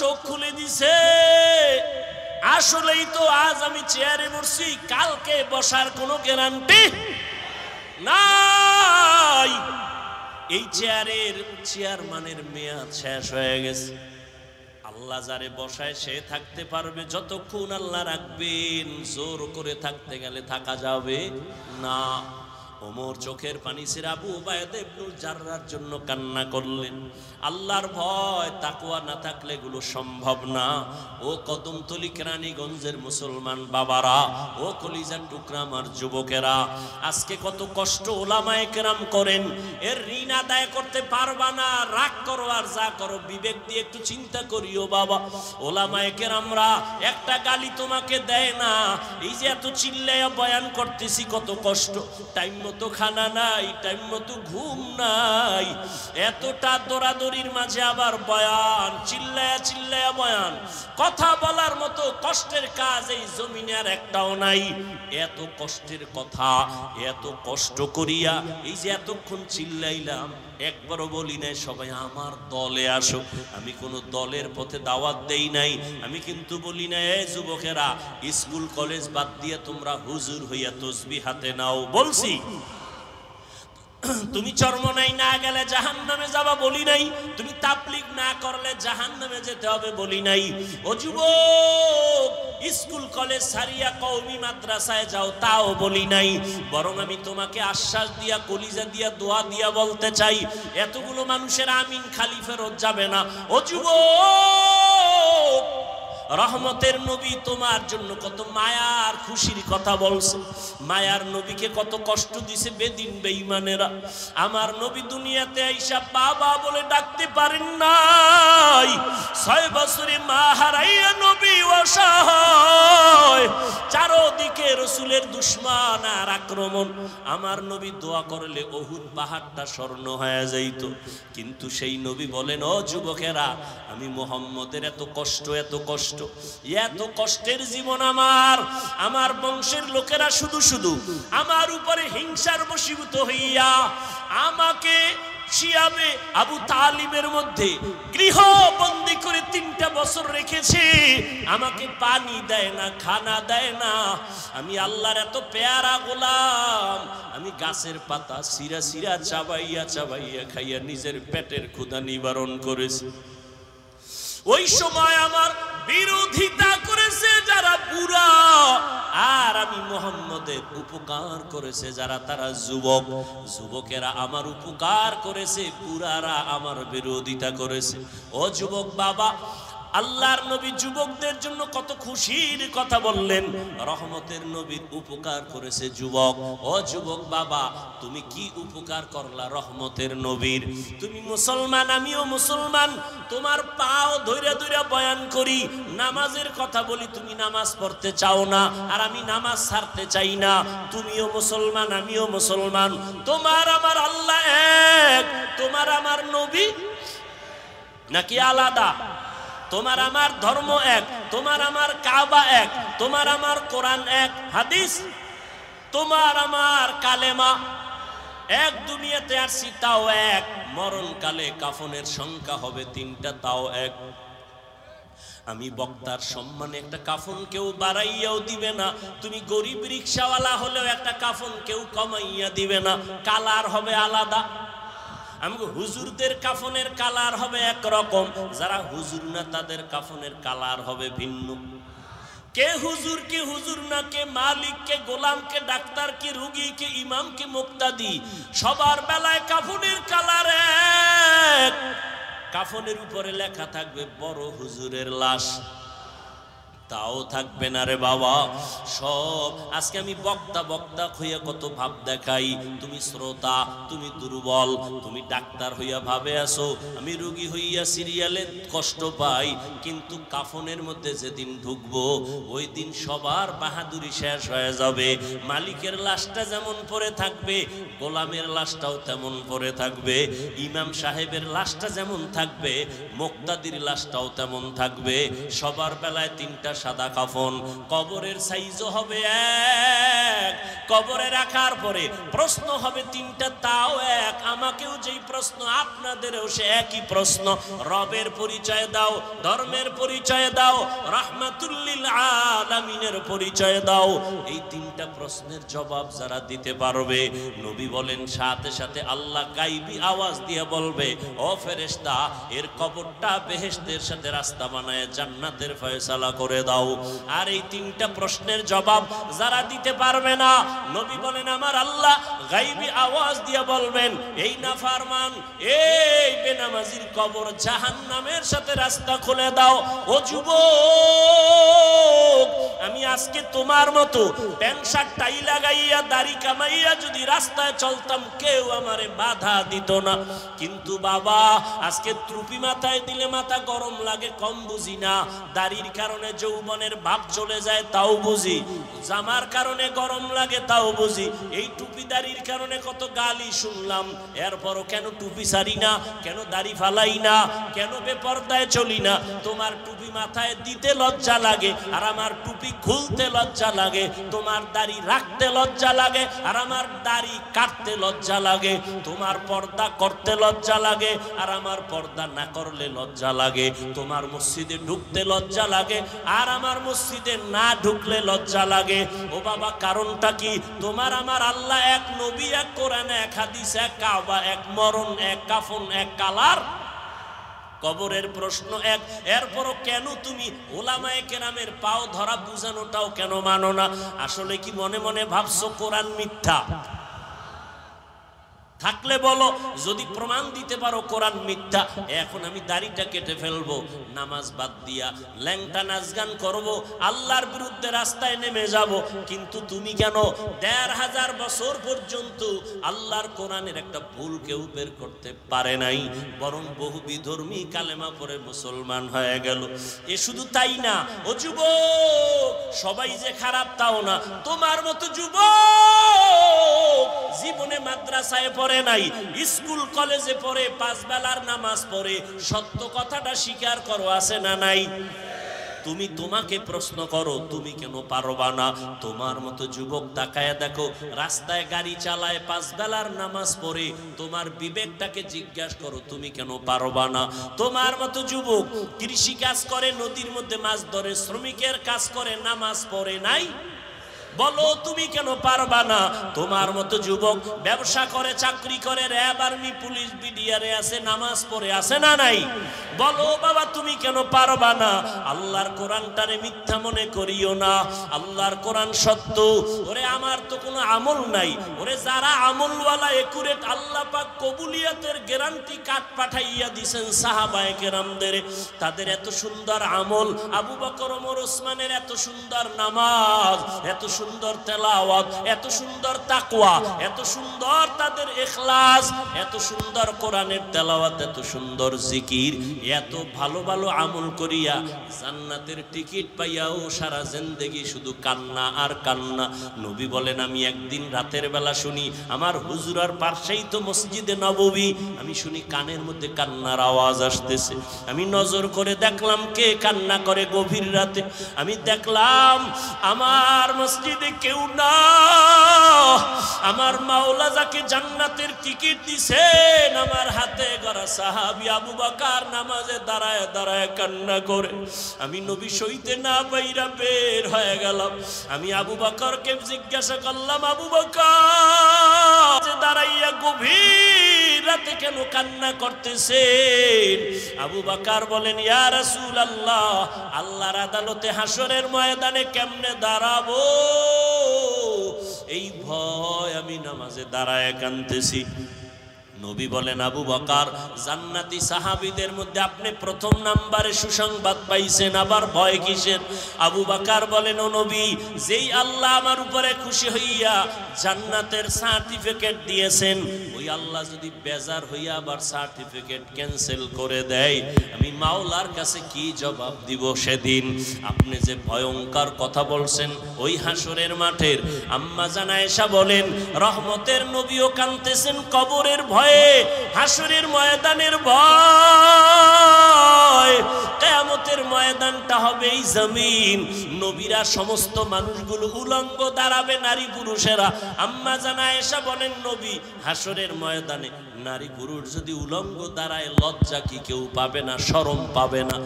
চোখ খুলে দিছে আসলেই তো আজ আমি চেয়ারে বসছি কালকে বসার কোনো গ্যারান্টি নাই এই চেয়ারের চেয়ারম্যানের মেয়াদ শেষ হয়ে গেছে আল্লাহ যারে বসায় সে থাকতে পারবে যতক্ষণ আল্লাহ রাখবেন জোর করে থাকতে গেলে থাকা যাবে না ওমর চোখের পানি সিরাবু আবু জাররার জন্য কান্না করলেন আল্লাহর ভয় তাকুয়া না থাকলে এগুলো সম্ভব না ও কদমতলি কেরানীগঞ্জের মুসলমান বাবারা ও কলিজার টুকরা আমার যুবকেরা আজকে কত কষ্ট ওলামায় কেরাম করেন এর ঋণ আদায় করতে পারবা না রাগ করো আর যা করো বিবেক দিয়ে একটু চিন্তা করিও বাবা ওলামায় কেরামরা একটা গালি তোমাকে দেয় না এই যে এত চিল্লায় বয়ান করতেছি কত কষ্ট টাইম মতো খানা নাই টাইম মতো ঘুম নাই এতটা দৌড়াদৌড়ির মাঝে আবার বয়ান চিল্লায়া চিল্লায়া বয়ান কথা বলার মতো কষ্টের কাজ এই জমিনে আর একটাও নাই এত কষ্টের কথা এত কষ্ট করিয়া এই যে এতক্ষণ চিল্লাইলাম একবারও বলি নাই সবাই আমার দলে আসো আমি কোনো দলের পথে দাওয়াত দেই নাই আমি কিন্তু বলি না এ যুবকেরা স্কুল কলেজ বাদ দিয়ে তোমরা হুজুর হইয়া তসবি হাতে নাও বলছি তুমি চর্ম নাই না গেলে জাহান নামে যাবা বলি নাই তুমি তাপলিক না করলে জাহান নামে যেতে হবে বলি নাই ও যুব স্কুল কলেজ সারিয়া কৌমি মাদ্রাসায় যাও তাও বলি নাই বরং আমি তোমাকে আশ্বাস দিয়া কলিজা দিয়া দোয়া দিয়া বলতে চাই এতগুলো মানুষের আমিন খালি ফেরত যাবে না ও যুব রহমতের নবী তোমার জন্য কত মায়ার খুশির কথা বলছে মায়ার নবীকে কত কষ্ট দিছে বেদিন বেঈমানেরা আমার নবী দুনিয়াতে আইসা বাবা বলে ডাকতে পারেন নাই ছয় বছরে মা হারাইয়া নবী অসহায় চারোদিকে রসুলের দুশ্মান আর আক্রমণ আমার নবী দোয়া করলে অহুদ পাহাড়টা স্বর্ণ হয়ে যাইত কিন্তু সেই নবী বলেন ও যুবকেরা আমি মোহাম্মদের এত কষ্ট এত কষ্ট এত কষ্টের জীবন আমার আমার বংশের লোকেরা শুধু শুধু আমার উপরে হিংসার বসীভূত হইয়া আমাকে শিয়াবে আবু তালিমের মধ্যে গৃহবন্দী করে তিনটা বছর রেখেছে আমাকে পানি দেয় না খানা দেয় না আমি আল্লাহর এত পেয়ারা গোলাম আমি গাছের পাতা সিরা সিরা চাবাইয়া চাবাইয়া খাইয়া নিজের পেটের ক্ষুধা নিবারণ করেছি ওই সময় আমার বিরোধিতা করেছে যারা বুড়া আর আমি মোহাম্মদের উপকার করেছে যারা তারা যুবক যুবকেরা আমার উপকার করেছে বুড়ারা আমার বিরোধিতা করেছে ও যুবক বাবা আল্লাহর নবী যুবকদের জন্য কত খুশির কথা বললেন রহমতের নবীর উপকার করেছে যুবক ও যুবক বাবা তুমি কি উপকার করলা রহমতের নবীর তুমি মুসলমান আমিও মুসলমান তোমার পাও ধৈরে ধৈরে বয়ান করি নামাজের কথা বলি তুমি নামাজ পড়তে চাও না আর আমি নামাজ ছাড়তে চাই না তুমিও মুসলমান আমিও মুসলমান তোমার আমার আল্লাহ এক তোমার আমার নবী নাকি আলাদা তোমার আমার ধর্ম এক তোমার আমার কাবা এক তোমার আমার কোরআন এক হাদিস তোমার আমার কালেমা এক দুনিয়াতে আসছি তাও এক মরণকালে কাফনের সংখ্যা হবে তিনটা তাও এক আমি বক্তার সম্মানে একটা কাফন কেউ বাড়াইয়াও দিবে না তুমি গরিব রিক্সাওয়ালা হলেও একটা কাফন কেউ কমাইয়া দিবে না কালার হবে আলাদা আমি হুজুরদের কাফনের কালার হবে একরকম যারা হুজুর না তাদের কাফনের কালার হবে ভিন্ন কে হুজুর কে হুজুর না কে মালিক কে গোলাম কে ডাক্তার কে রুগী কে ইমাম কে মুক্তাদি সবার বেলায় কাফনের কালার এক কাফনের উপরে লেখা থাকবে বড় হুজুরের লাশ তাও থাকবে না রে বাবা সব আজকে আমি বক্তা বক্তা হইয়া কত ভাব দেখাই তুমি শ্রোতা তুমি দুর্বল তুমি ডাক্তার হইয়া ভাবে আসো আমি রুগী হইয়া সিরিয়ালে কষ্ট পাই কিন্তু কাফনের মধ্যে যেদিন ঢুকবো ওই দিন সবার বাহাদুরি শেষ হয়ে যাবে মালিকের লাশটা যেমন পরে থাকবে গোলামের লাশটাও তেমন পরে থাকবে ইমাম সাহেবের লাশটা যেমন থাকবে মোক্তাদির লাশটাও তেমন থাকবে সবার বেলায় তিনটা সাদা কাফন কবরের সাইজও হবে এক কবরে রাখার পরে প্রশ্ন হবে তিনটা তাও এক আমাকেও যেই প্রশ্ন আপনাদেরও সে একই প্রশ্ন রবের পরিচয় দাও ধর্মের পরিচয় দাও রাহমাতুল্লিল আলামিনের পরিচয় দাও এই তিনটা প্রশ্নের জবাব যারা দিতে পারবে নবী বলেন সাথে সাথে আল্লাহ গাইবি আওয়াজ দিয়ে বলবে ও ফেরেস্তা এর কবরটা বেহেস্তের সাথে রাস্তা বানায় জান্নাতের ফয়সালা করে দাও আর এই তিনটা প্রশ্নের জবাব যারা দিতে পারবে না নবী বলেন আমার আল্লাহ গাইবি আওয়াজ দিয়ে বলবেন এই না ফারমান এই বেনামাজির কবর জাহান নামের সাথে রাস্তা খুলে দাও ও যুব আমি আজকে তোমার মতো প্যান্ট শার্ট টাই লাগাইয়া দাড়ি কামাইয়া যদি রাস্তায় চলতাম কেউ আমারে বাধা দিত না কিন্তু বাবা আজকে ত্রুপি মাথায় দিলে মাথা গরম লাগে কম বুঝি না দাড়ির কারণে যৌ যৌবনের ভাব চলে যায় তাও বুঝি জামার কারণে গরম লাগে তাও বুঝি এই টুপি দাড়ির কারণে কত গালি শুনলাম এরপরও কেন টুপি সারি না কেন দাড়ি ফালাই না কেন বেপর্দায় চলি না তোমার টুপি মাথায় দিতে লজ্জা লাগে আর আমার টুপি খুলতে লজ্জা লাগে তোমার দাড়ি রাখতে লজ্জা লাগে আর আমার দাড়ি কাটতে লজ্জা লাগে তোমার পর্দা করতে লজ্জা লাগে আর আমার পর্দা না করলে লজ্জা লাগে তোমার মসজিদে ঢুকতে লজ্জা লাগে আর আর আমার মসজিদে না ঢুকলে লজ্জা লাগে ও বাবা কারণটা কি তোমার আমার আল্লাহ এক নবী এক কোরআন এক হাদিস এক কাবা এক মরণ এক কাফন এক কালার কবরের প্রশ্ন এক এরপরও কেন তুমি ওলামায় কেরামের পাও ধরা বুঝানোটাও কেন মানো না আসলে কি মনে মনে ভাবছো কোরআন মিথ্যা থাকলে বলো যদি প্রমাণ দিতে পারো কোরআন মিথ্যা এখন আমি দাড়িটা কেটে ফেলবো নামাজ বাদ দিয়া ল্যাংটা নাচ গান করবো আল্লাহর বিরুদ্ধে রাস্তায় নেমে যাব কিন্তু তুমি কেন দেড় হাজার বছর পর্যন্ত আল্লাহর কোরআনের একটা ভুল কেউ বের করতে পারে নাই বরং বহু বিধর্মী কালেমা পরে মুসলমান হয়ে গেল এ শুধু তাই না ও যুব সবাই যে খারাপ তাও না তোমার মতো যুব জীবনে মাদ্রাসায় পড়ে পড়ে নাই স্কুল কলেজে পড়ে পাঁচ বেলার নামাজ পড়ে সত্য কথাটা স্বীকার করো আছে না নাই তুমি তোমাকে প্রশ্ন করো তুমি কেন পারবা না তোমার মতো যুবক তাকায় দেখো রাস্তায় গাড়ি চালায় পাঁচ বেলার নামাজ পড়ে তোমার বিবেকটাকে জিজ্ঞাসা করো তুমি কেন পারবা না তোমার মতো যুবক কৃষি কাজ করে নদীর মধ্যে মাছ ধরে শ্রমিকের কাজ করে নামাজ পড়ে নাই বলো তুমি কেন পারবা না তোমার মতো যুবক ব্যবসা করে চাকরি করে র্যাব আর্মি পুলিশ বিডিআরে আছে নামাজ পড়ে আছে না নাই বলো বাবা তুমি কেন পারবা না আল্লাহর কোরআনটারে মিথ্যা মনে করিও না আল্লাহর কোরআন সত্য ওরে আমার তো কোনো আমল নাই ওরে যারা আমলওয়ালা একুরেট আল্লাহ পাক কবুলিয়াতের গ্যারান্টি কাঠ পাঠাইয়া দিছেন সাহাবায়ে কেরামদের তাদের এত সুন্দর আমল আবু বকর ওমর ওসমানের এত সুন্দর নামাজ এত সুন্দর তেলাওয়াত এত সুন্দর তাকুয়া এত সুন্দর তাদের এখলাস এত সুন্দর কোরআনের তেলাওয়াত এত সুন্দর জিকির এত ভালো ভালো আমল করিয়া জান্নাতের টিকিট পাইয়াও সারা জিন্দেগি শুধু কান্না আর কান্না নবী বলেন আমি একদিন রাতের বেলা শুনি আমার হুজুরার পার্শ্বেই তো মসজিদে নববি আমি শুনি কানের মধ্যে কান্নার আওয়াজ আসতেছে আমি নজর করে দেখলাম কে কান্না করে গভীর রাতে আমি দেখলাম আমার মসজিদ মসজিদে কেউ না আমার মাওলা যাকে জান্নাতের টিকিট দিছেন আমার হাতে গড়া সাহাবি আবু বাকার নামাজে দাঁড়ায় দাঁড়ায় কান্না করে আমি নবী সইতে না বাইরা বের হয়ে গেলাম আমি আবু বাকারকে জিজ্ঞাসা করলাম আবু বাকার দাঁড়াইয়া গভীর রাতে কেন কান্না করতেছেন আবু বাকার বলেন ইয়া আল্লাহ আল্লাহর আদালতে হাসরের ময়দানে কেমনে দাঁড়াবো এই ভয় আমি নামাজে দাঁড়ায় কানতেছি নবী বলেন আবু বকার জান্নাতি সাহাবিদের মধ্যে আপনি প্রথম নাম্বারে সুসংবাদ পাইছেন আবার ভয় কিসের আবু বাকার বলেন ও নবী যেই আল্লাহ আমার উপরে খুশি হইয়া জান্নাতের সার্টিফিকেট দিয়েছেন ওই আল্লাহ যদি বেজার হইয়া আবার সার্টিফিকেট ক্যান্সেল করে দেয় আমি মাওলার কাছে কি জবাব দিব সেদিন আপনি যে ভয়ঙ্কর কথা বলছেন ওই হাসরের মাঠের আম্মা এসা বলেন রহমতের নবীও কানতেছেন কবরের ভয় ভয়ে হাসুরের ময়দানের ভয় কেয়ামতের ময়দানটা হবে এই জমিন নবীরা সমস্ত মানুষগুলো উলঙ্গ দাঁড়াবে নারী পুরুষেরা আম্মা জানা এসা বলেন নবী হাসরের ময়দানে নারী পুরুষ যদি উলঙ্গ দাঁড়ায় লজ্জা কি কেউ পাবে না সরম পাবে না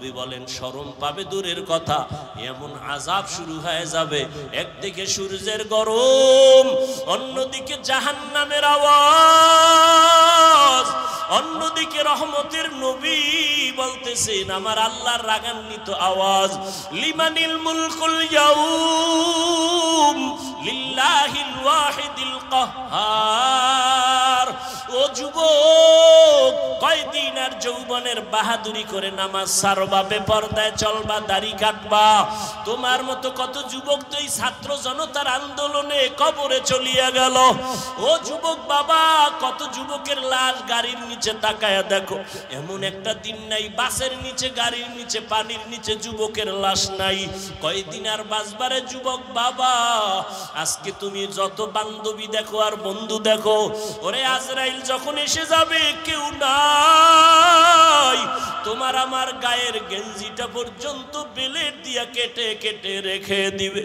নবী বলেন শরম পাবে দূরের কথা এমন আজাব শুরু হয়ে যাবে একদিকে সূর্যের গরম অন্যদিকে জাহান্নামের আওয়াজ অন্যদিকে রহমতের নবী বলতেছেন আমার আল্লাহর রাগান্বিত আওয়াজ লিমানিল মুলকুল ইয়াউম লিল্লাহিল ওয়াহিদিল কাহ্হার ও যুবক কয়দিন আর যৌবনের বাহাদুরি করে নামাজ সারবা দেয় চলবা দাড়ি কাটবা তোমার মতো কত যুবক তো এই ছাত্র জনতার আন্দোলনে কবরে চলিয়া গেল ও যুবক বাবা কত যুবকের লাশ গাড়ির নিচে তাকায়া দেখো এমন একটা দিন নাই বাসের নিচে গাড়ির নিচে পানির নিচে যুবকের লাশ নাই কয়দিন আর বাসবারে যুবক বাবা আজকে তুমি যত বান্ধবী দেখো আর বন্ধু দেখো ওরে আজ আজরাইল যখন এসে যাবে কেউ নাই তোমার আমার গায়ের গেঞ্জিটা পর্যন্ত বেলের দিয়া কেটে কেটে রেখে দিবে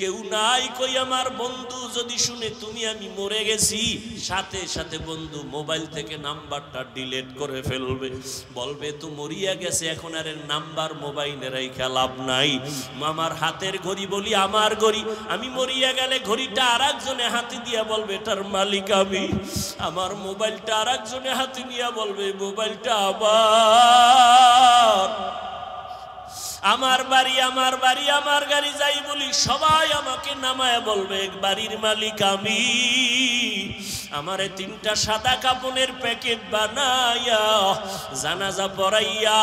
কেউ নাই কই আমার বন্ধু যদি শুনে তুমি আমি মরে গেছি সাথে সাথে বন্ধু মোবাইল থেকে নাম্বারটা ডিলেট করে ফেলবে বলবে তো মরিয়া গেছে এখন আর নাম্বার মোবাইলে রেখা লাভ নাই আমার হাতের ঘড়ি বলি আমার ঘড়ি আমি মরিয়া গেলে ঘড়িটা আর একজনে হাতে দিয়া বলবে এটার মালিক আমি আমার মোবাইলটা আর একজনে হাতে নিয়ে বলবে মোবাইলটা আবার আমার বাড়ি আমার বাড়ি আমার গাড়ি যাই বলি সবাই আমাকে নামায় বলবে বাড়ির মালিক আমি আমারে তিনটা সাদা কাপনের প্যাকেট বানাইয়া জানাজা পড়াইয়া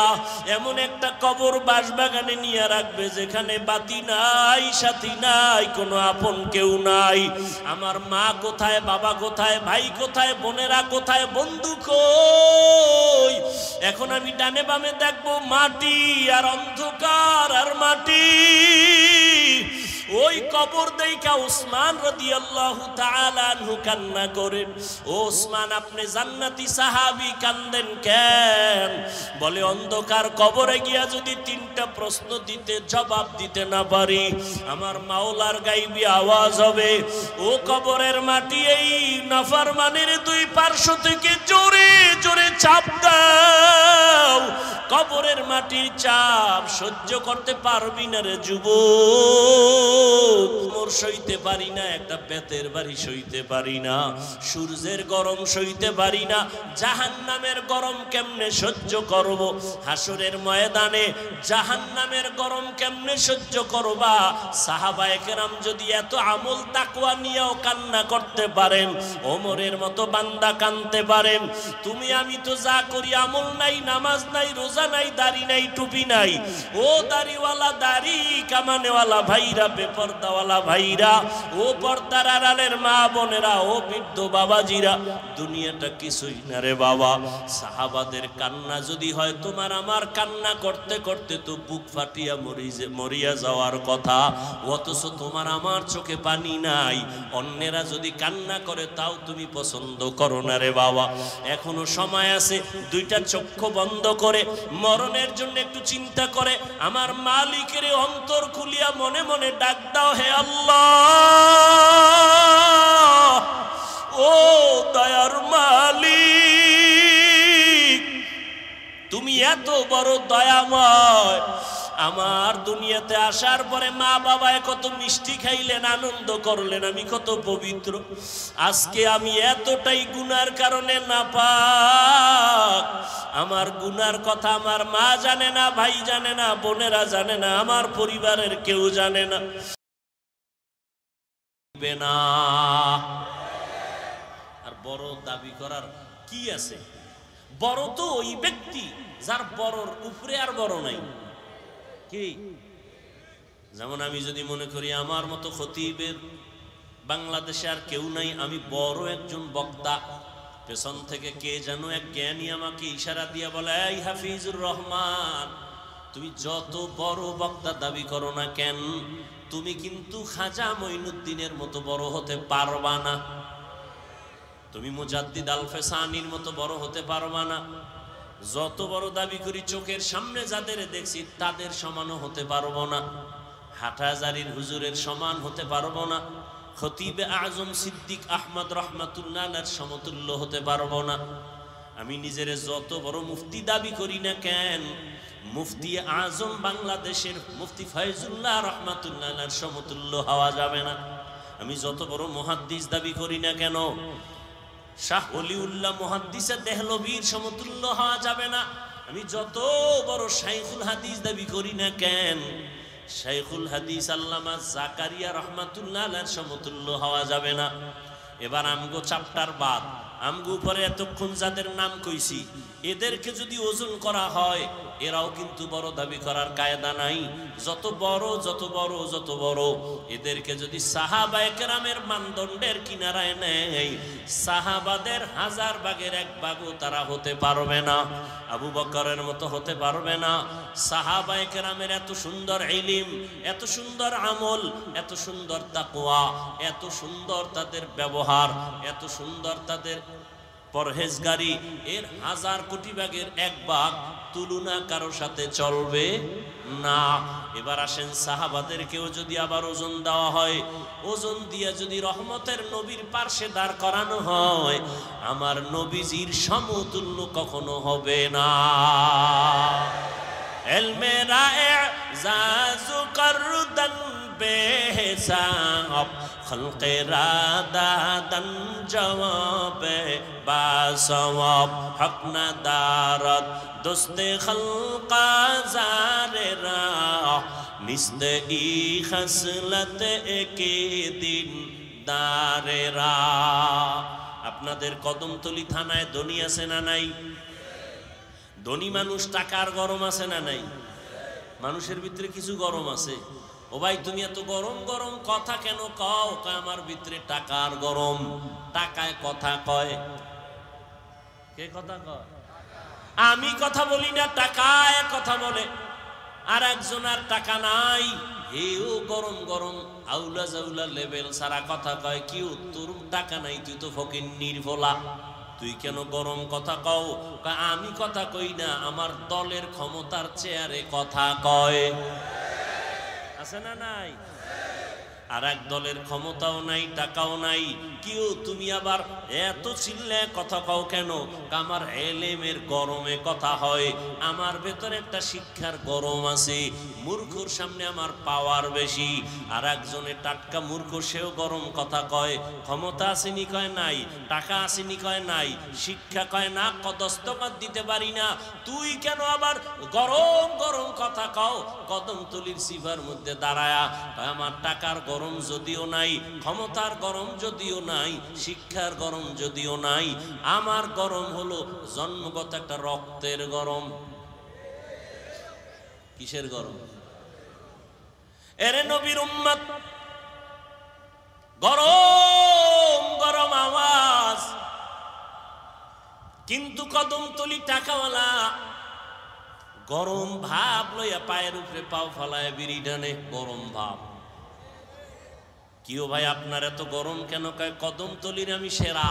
এমন একটা কবর বাসবাগানে নিয়ে রাখবে যেখানে বাতি নাই সাথী নাই কোনো আপন কেউ নাই আমার মা কোথায় বাবা কোথায় ভাই কোথায় বোনেরা কোথায় বন্ধু কই এখন আমি ডানে বামে দেখবো মাটি আর অন্ধকার পাহাড় আর মাটি ওই কবর দেইকা উসমান রদি তাআলা আনহু কান্না করেন ও উসমান আপনি জান্নাতি সাহাবি কান্দেন কেন বলে অন্ধকার কবরে গিয়া যদি তিনটা প্রশ্ন দিতে জবাব দিতে না পারি আমার মাওলার গাইবি আওয়াজ হবে ও কবরের মাটি এই মানের দুই পার্শ্ব থেকে জোরে জোরে চাপ দাও কবরের মাটির চাপ সহ্য সাহায্য করতে পারবি না রে যুব মোর সইতে পারি না একটা বেতের বাড়ি সইতে পারি না সূর্যের গরম সইতে পারি না জাহান নামের গরম কেমনে সহ্য করব হাসুরের ময়দানে জাহান নামের গরম কেমনে সহ্য করবা সাহাবায়কেরাম যদি এত আমল তাকুয়া নিয়েও কান্না করতে পারেন ওমরের মতো বান্দা কানতে পারেন তুমি আমি তো যা করি আমল নাই নামাজ নাই রোজা নাই দাড়ি নাই টুপি নাই ও দাড়িওয়ালা দাড়ি কামানেওয়ালা ভাইরা বেপর্দাওয়ালা ভাইরা ও পর্দার আড়ালের মা বোনেরা ও বৃদ্ধ বাবাজিরা দুনিয়াটা কিছুই না রে বাবা সাহাবাদের কান্না যদি হয় তোমার আমার কান্না করতে করতে তো বুক ফাটিয়া মরিজে মরিয়া যাওয়ার কথা অথচ তোমার আমার চোখে পানি নাই অন্যেরা যদি কান্না করে তাও তুমি পছন্দ করো না রে বাবা এখনো সময় আছে দুইটা চক্ষু বন্ধ করে মরণের জন্য একটু চিন্তা করে আমার মালিকের অন্তর খুলিয়া মনে মনে ডাক দাও হে আল্লাহ ও দয়ার মালিক তুমি এত বড় দয়াময় আমার দুনিয়াতে আসার পরে মা বাবায় কত মিষ্টি খাইলেন আনন্দ করলেন আমি কত পবিত্র আজকে আমি এতটাই গুনার কারণে না পাক আমার গুনার কথা আমার মা জানে না ভাই জানে না বোনেরা জানে না আমার পরিবারের কেউ জানে না না আর বড় দাবি করার কি আছে বড় তো ওই ব্যক্তি যার বড়র উপরে আর বড় নাই কি যেমন আমি যদি মনে করি আমার মতো খতিবের বাংলাদেশে আর কেউ নাই আমি বড় একজন বক্তা পেছন থেকে কে যেন এক জ্ঞানী আমাকে ইশারা দিয়ে বলে এই হাফিজুর রহমান তুমি যত বড় বক্তা দাবি করো না কেন তুমি কিন্তু খাজা মঈনুদ্দিনের মতো বড় হতে পারবা না তুমি মুজাদ্দিদ আলফেসানির মতো বড় হতে পারবা না যত বড় দাবি করি চোখের সামনে যাদের দেখছি তাদের সমানও হতে পারব না হাটাজারির হুজুরের সমান হতে পারব না খতিবে আজম সিদ্দিক আহমদ রহমাতুল্লাহ সমতুল্য হতে পারব না আমি নিজের যত বড় মুফতি দাবি করি না কেন মুফতি আজম বাংলাদেশের মুফতি ফয়জুল্লাহ রহমাতুল্লাহ সমতুল্য হওয়া যাবে না আমি যত বড় মহাদ্দিস দাবি করি না কেন শাহ অলিউল্লাহ মহাদ্দিসে দেহলবীর সমতুল্য হওয়া যাবে না আমি যত বড় শাইখুল হাদিস দাবি করি না কেন শাইখুল হাদিস আল্লামা জাকারিয়া রহমাতুল্লাহ আলার সমতুল্য হওয়া যাবে না এবার আমগো চাপটার বাদ আমগু পরে এতক্ষণ যাদের নাম কইছি এদেরকে যদি ওজন করা হয় এরাও কিন্তু বড় দাবি করার কায়দা নাই যত বড় যত বড় যত বড় এদেরকে যদি সাহাবায়কেরামের মানদণ্ডের কিনারায় নেয় সাহাবাদের হাজার বাগের এক বাগও তারা হতে পারবে না আবু বকরের মতো হতে পারবে না সাহাবায়কেরামের এত সুন্দর ইলিম এত সুন্দর আমল এত সুন্দর তাকোয়া এত সুন্দর তাদের ব্যবহার এত সুন্দর তাদের পরহেজগারি এর হাজার কোটি ভাগের এক ভাগ তুলনা কারো সাথে চলবে না এবার আসেন সাহাবাদেরকেও যদি আবার ওজন দেওয়া হয় ওজন দিয়ে যদি রহমতের নবীর পার্শ্বে দাঁড় করানো হয় আমার নবীজির সমতুল্য কখনো হবে না এলমেরা জাজু করুদন্ন به صاحب خلق را دادن جواب با ثواب حق ندارد دوست خلق زار را نیست ای خصلت اکی دین دار را আপনাদের কদমতলি থানায় ধনী আছে না নাই ধনী মানুষ টাকার গরম আছে না নাই মানুষের ভিতরে কিছু গরম আছে ও ভাই তুমি এত গরম গরম কথা কেন কও আমার ভিতরে টাকার গরম টাকায় কথা কয় কে কথা কয় আমি কথা বলি না টাকায় কথা বলে আর একজন আর টাকা নাই হেও গরম গরম আউলা জাউলা লেভেল সারা কথা কয় কি উত্তর টাকা নাই তুই তো ফকির নির্ভলা তুই কেন গরম কথা কও আমি কথা কই না আমার দলের ক্ষমতার চেয়ারে কথা কয় Sananay. আর এক দলের ক্ষমতাও নাই টাকাও নাই কিউ তুমি আবার এত চিল্লে কথা কও কেন আমার এলেমের গরমে কথা হয় আমার ভেতরে একটা শিক্ষার গরম আছে মূর্খর সামনে আমার পাওয়ার বেশি আর একজনের টাটকা মূর্খ সেও গরম কথা কয় ক্ষমতা আসেনি কয় নাই টাকা আসেনি কয় নাই শিক্ষা কয় না কদস্তকাত দিতে পারি না তুই কেন আবার গরম গরম কথা কও তুলির সিভার মধ্যে দাঁড়ায়া আমার টাকার গরম গরম যদিও নাই ক্ষমতার গরম যদিও নাই শিক্ষার গরম যদিও নাই আমার গরম হলো জন্মগত একটা রক্তের গরম কিসের গরম এরে নবীর উম্মত গরম গরম আওয়াজ কিন্তু কদম তুলি টাকাওয়ালা গরম ভাব লইয়া পায়ের উপরে পাও ফলায় বিড়ি টানে গরম ভাব কিও ভাই আপনার এত গরম কেন কয় কদম তলির আমি সেরা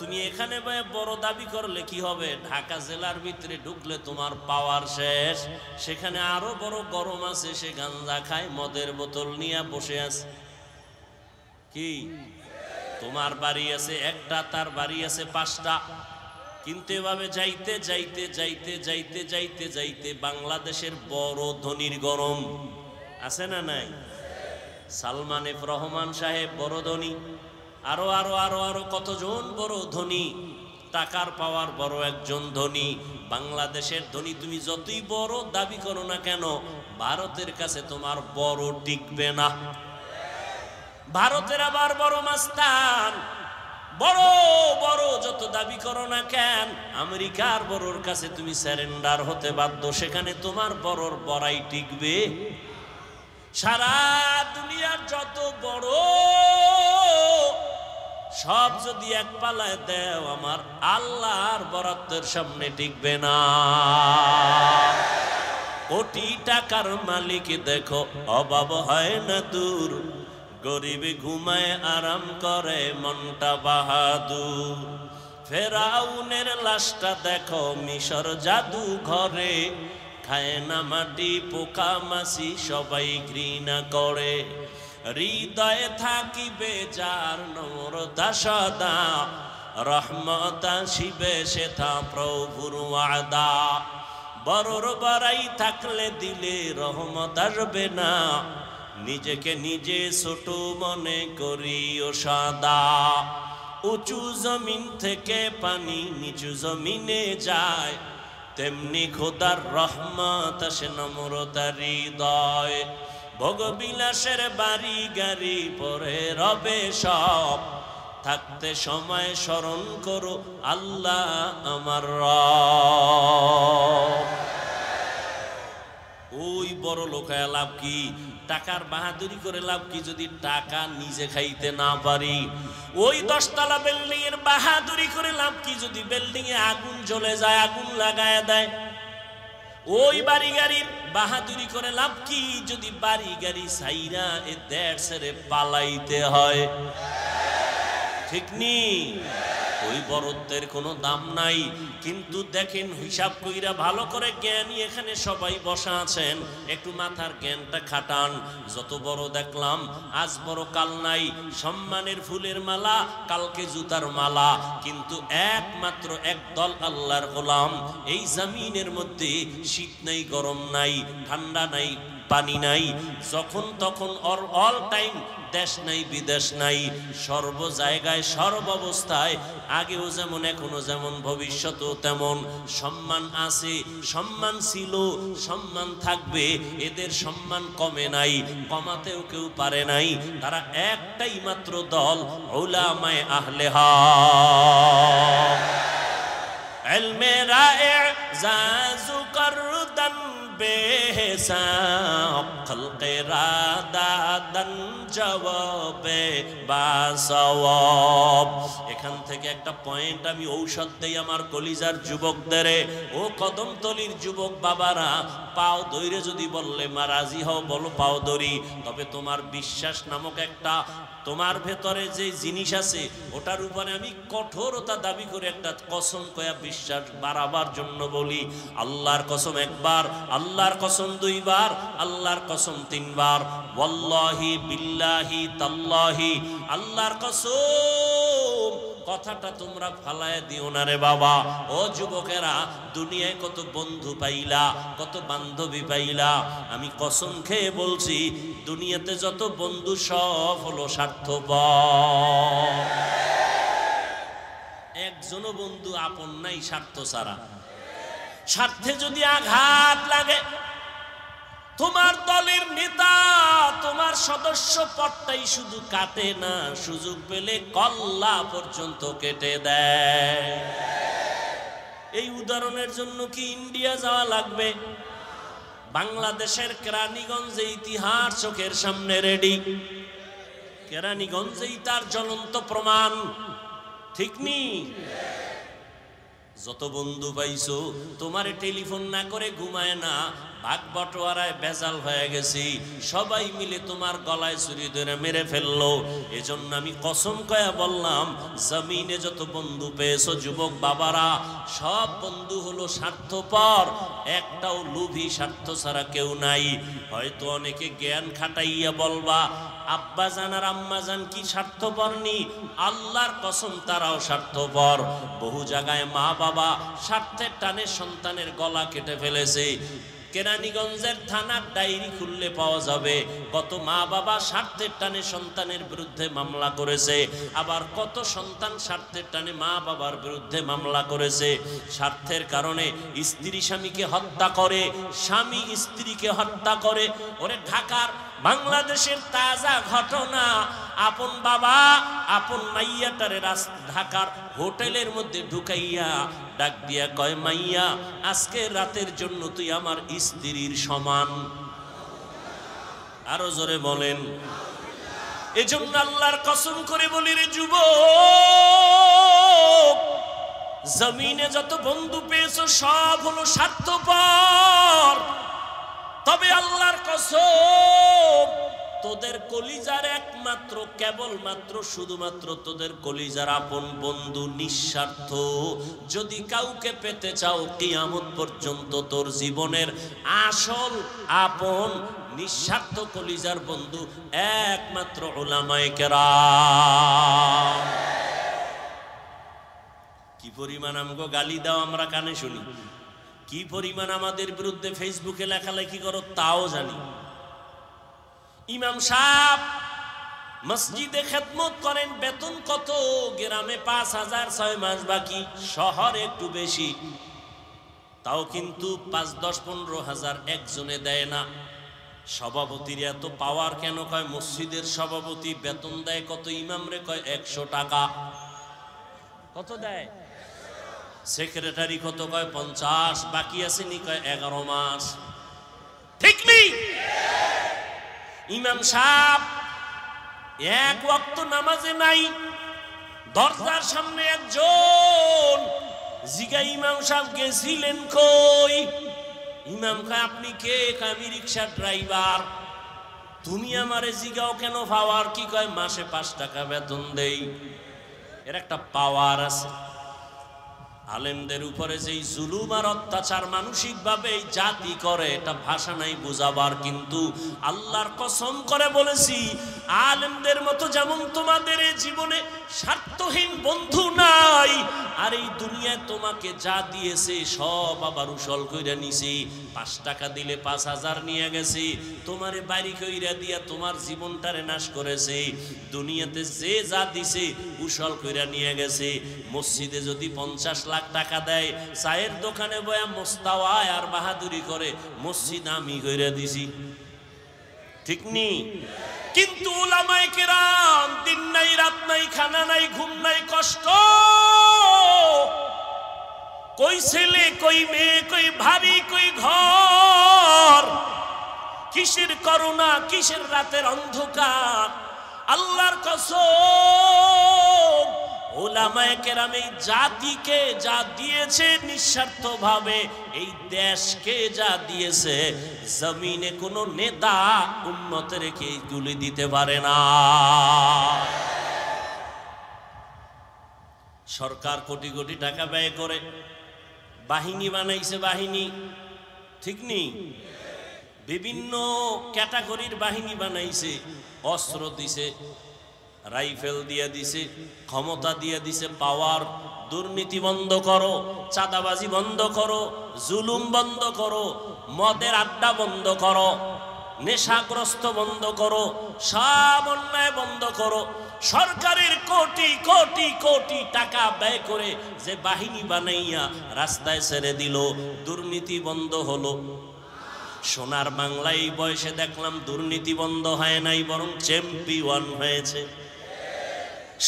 তুমি এখানে ভাই বড় দাবি করলে কি হবে ঢাকা জেলার ভিতরে ঢুকলে তোমার পাওয়ার শেষ সেখানে আরো বড় গরম আছে সে গাঁজা খায় মদের বোতল নিয়ে বসে আছে কি তোমার বাড়ি আছে একটা তার বাড়ি আছে পাঁচটা কিন্তু এভাবে যাইতে যাইতে যাইতে যাইতে যাইতে যাইতে বাংলাদেশের বড় ধনির গরম আছে না নাই সালমান এফ রহমান সাহেব বড় ধনী আরও আরও আরও আরও কতজন বড় ধনী টাকার পাওয়ার বড় একজন ধনী বাংলাদেশের ধনী তুমি যতই বড় দাবি করো না কেন ভারতের কাছে তোমার বড় টিকবে না ভারতের আবার বড় মাস্তান বড় বড় যত দাবি করো না কেন আমেরিকার বড়র কাছে তুমি স্যারেন্ডার হতে বাধ্য সেখানে তোমার বড়র বড়াই টিকবে সারা দুনিয়ার যত বড় সব যদি এক পালায় দেও আমার আল্লাহর বরাতের সামনে টিকবে না কোটি টাকার মালিক দেখো অভাব হয় না দূর গরিব ঘুমায় আরাম করে মনটা বাহাদুর ফেরাউনের লাশটা দেখো মিশর জাদু ঘরে খায় না মাটি পোকা মাসি সবাই ঘৃণা করে হৃদয়ে থাকিবে যার নম্রতা সদা রহমত শিবে সেথা প্রভুর আদা বড়র বাড়াই থাকলে দিলে রহমত আসবে না নিজেকে নিজে ছোট মনে করিও সাদা উঁচু জমিন থেকে পানি নিচু জমিনে যায় তেমনি খোদার রহমত আসে নম্রতার হৃদয় ভোগবিলাসের বাড়ি গাড়ি পরে রবে সব থাকতে সময় স্মরণ করো আল্লাহ আমার ওই বড় লোকায় লাভ কি টাকার বাহাদুরি করে লাভ কি যদি টাকা নিজে খাইতে না পারি ওই দশতলা বিল্ডিং এর বাহাদুরি করে লাভ কি যদি বিল্ডিং এ আগুন জ্বলে যায় আগুন লাগায় দেয় ওই বাড়ি গাড়ির বাহাদুরি করে লাভ কি যদি বাড়ি গাড়ি সাইরা এ দেড় সেরে পালাইতে হয় ঠিক নি ওই বরত্বের কোনো দাম নাই কিন্তু দেখেন হিসাব কইরা ভালো করে জ্ঞানী এখানে সবাই বসা আছেন একটু মাথার জ্ঞানটা খাটান যত বড় দেখলাম আজ বড় কাল নাই সম্মানের ফুলের মালা কালকে জুতার মালা কিন্তু একমাত্র একদল আল্লাহর গোলাম এই জামিনের মধ্যে শীত নাই গরম নাই ঠান্ডা নাই পানি নাই যখন তখন অর অল টাইম দেশ নাই বিদেশ নাই সর্ব জায়গায় সর্ব অবস্থায় আগেও যেমন এখনো যেমন ভবিষ্যতেও তেমন সম্মান আছে সম্মান ছিল সম্মান থাকবে এদের সম্মান কমে নাই কমাতেও কেউ পারে নাই তারা একটাই মাত্র দল ওলামায় আহলে হা এখান থেকে একটা পয়েন্ট আমি ঔষধ দেই আমার কলিজার যুবকদের ও তলির যুবক বাবারা পাও দৈরে যদি বললে মা রাজি হও বলো পাও দড়ি তবে তোমার বিশ্বাস নামক একটা তোমার ভেতরে যে জিনিস আছে ওটার উপরে আমি কঠোরতা দাবি করে একটা কসম কয়া বিশ্বাস বাড়াবার জন্য বলি আল্লাহর কসম একবার আল্লাহর কসম দুইবার আল্লাহর কসম তিনবার বল্লাহি বিল্লাহি তাল্লাহি আল্লাহর কসম কথাটা তোমরা ফালায় দিও না রে বাবা ও যুবকেরা দুনিয়ায় কত বন্ধু পাইলা কত বান্ধবী পাইলা আমি কসম খেয়ে বলছি দুনিয়াতে যত বন্ধু সব হলো স্বার্থপ একজনও বন্ধু আপন নাই স্বার্থ ছাড়া স্বার্থে যদি আঘাত লাগে তোমার দলের নেতা তোমার সদস্য পদটাই শুধু কাটে না সুযোগ পেলে কল্লা পর্যন্ত কেটে দেয় এই উদাহরণের জন্য কি ইন্ডিয়া যাওয়া লাগবে বাংলাদেশের কেরানীগঞ্জে ইতিহাস চোখের সামনে রেডি কেরানীগঞ্জেই তার জ্বলন্ত প্রমাণ ঠিক নেই যত বন্ধু পাইছো তোমার টেলিফোন না করে ঘুমায় না ভাগ বটোয়ারায় বেজাল হয়ে গেছি সবাই মিলে তোমার গলায় ছুরি ধরে মেরে ফেললো এজন্য আমি কসম কয়া বললাম জমিনে যত বন্ধু পেয়েছো যুবক বাবারা সব বন্ধু হলো স্বার্থপর একটাও লোভী স্বার্থ ছাড়া কেউ নাই হয়তো অনেকে জ্ঞান খাটাইয়া বলবা আব্বা আর কি স্বার্থপর নি আল্লাহর কসম তারাও স্বার্থপর বহু জায়গায় মা বাবা স্বার্থের টানে সন্তানের গলা কেটে ফেলেছে কেরানীগঞ্জের থানার ডায়েরি খুললে পাওয়া যাবে কত মা বাবা স্বার্থের টানে সন্তানের বিরুদ্ধে মামলা করেছে আবার কত সন্তান স্বার্থের টানে মা বাবার বিরুদ্ধে মামলা করেছে স্বার্থের কারণে স্ত্রী স্বামীকে হত্যা করে স্বামী স্ত্রীকে হত্যা করে ওরে ঢাকার বাংলাদেশের তাজা ঘটনা আপন বাবা আপন মাইয়াটারে ঢাকার হোটেলের মধ্যে ঢুকাইয়া ডাক দিয়া কয় মাইয়া আজকে রাতের জন্য তুই আমার স্ত্রীর সমান আরো জোরে বলেন এজন্য আল্লাহর কসম করে বলি রে যুব জমিনে যত বন্ধু পেয়েছ সব হলো স্বার্থপর তবে আল্লাহর কসম তোদের কলিজার একমাত্র কেবলমাত্র শুধুমাত্র তোদের কলিজার আপন বন্ধু নিঃস্বার্থ যদি কাউকে পেতে চাও কিয়ামত পর্যন্ত তোর জীবনের আসল আপন নিঃস্বার্থ কলিজার বন্ধু একমাত্র ওলামায় কেরা কি পরিমাণ আমগো গালি দাও আমরা কানে শুনি কি পরিমাণ আমাদের বিরুদ্ধে ফেসবুকে লেখালেখি করো তাও জানি ইমাম সাহ মসজিদে খেদমত করেন বেতন কত গ্রামে পাঁচ হাজার ছয় মাস বাকি শহর একটু বেশি তাও কিন্তু পাঁচ দশ পনেরো হাজার একজনে দেয় না সভাপতির এত পাওয়ার কেন কয় মসজিদের সভাপতি বেতন দেয় কত ইমাম রে কয় একশো টাকা কত দেয় সেক্রেটারি কত কয় পঞ্চাশ বাকি আছে নি কয় এগারো মাস ঠিক নেই ইমাম সাহ এক অক্ত নামাজে নাই দরজার সামনে একজন জিগা ইমাম সাহ গেছিলেন কই ইমাম খা আপনি কে আমি রিক্সার ড্রাইভার তুমি আমারে জিগাও কেন পাওয়ার কি কয় মাসে পাঁচ টাকা বেতন দেই এর একটা পাওয়ার আছে আলেমদের উপরে যেই জুলুম আর অত্যাচার মানসিকভাবে এই জাতি করে এটা ভাষা নাই বোঝাবার কিন্তু আল্লাহর কসম করে বলেছি আলেমদের মতো যেমন তোমাদের জীবনে স্বার্থহীন বন্ধু নাই আর এই দুনিয়ায় তোমাকে যা দিয়েছে সব আবার উসল করে নিছি পাঁচ টাকা দিলে পাঁচ হাজার নিয়ে গেছি তোমারে বাড়ি কইরা দিয়া তোমার জীবনটারে নাশ করেছে দুনিয়াতে যে যা দিছে কুশল কইরা নিয়ে গেছে মসজিদে যদি পঞ্চাশ লাখ টাকা দেয় চায়ের দোকানে বয়া মোস্তাওয়ায় আর বাহাদুরি করে মসজিদ আমি কইরা দিছি ঠিক নি কিন্তু ওলামায় কেরাম দিন নাই রাত নাই খানা নাই ঘুম নাই কষ্ট কই ছেলে কই মেয়ে কই ভাবি কই ঘর কিসের করুণা কিসের রাতের অন্ধকার আল্লাহর কসম ওলামায় কেরাম এই জাতিকে যা দিয়েছে নিঃস্বার্থভাবে এই দেশকে যা দিয়েছে জমিনে কোনো নেতা উন্নত কে তুলে দিতে পারে না সরকার কোটি কোটি টাকা ব্যয় করে বাহিনী বানাইছে বাহিনী ঠিক নেই বিভিন্ন ক্যাটাগরির বাহিনী বানাইছে অস্ত্র দিছে রাইফেল দিয়ে দিছে ক্ষমতা দিয়ে দিছে পাওয়ার দুর্নীতি বন্ধ করো চাঁদাবাজি বন্ধ করো জুলুম বন্ধ করো মদের আড্ডা বন্ধ করো নেশাগ্রস্ত বন্ধ করো সব অন্যায় বন্ধ করো সরকারের কোটি কোটি কোটি টাকা ব্যয় করে যে বাহিনী বানাইয়া রাস্তায় ছেড়ে দিল দুর্নীতি বন্ধ হলো সোনার বাংলায় এই বয়সে দেখলাম দুর্নীতি বন্ধ হয় নাই বরং চ্যাম্পিয়ন হয়েছে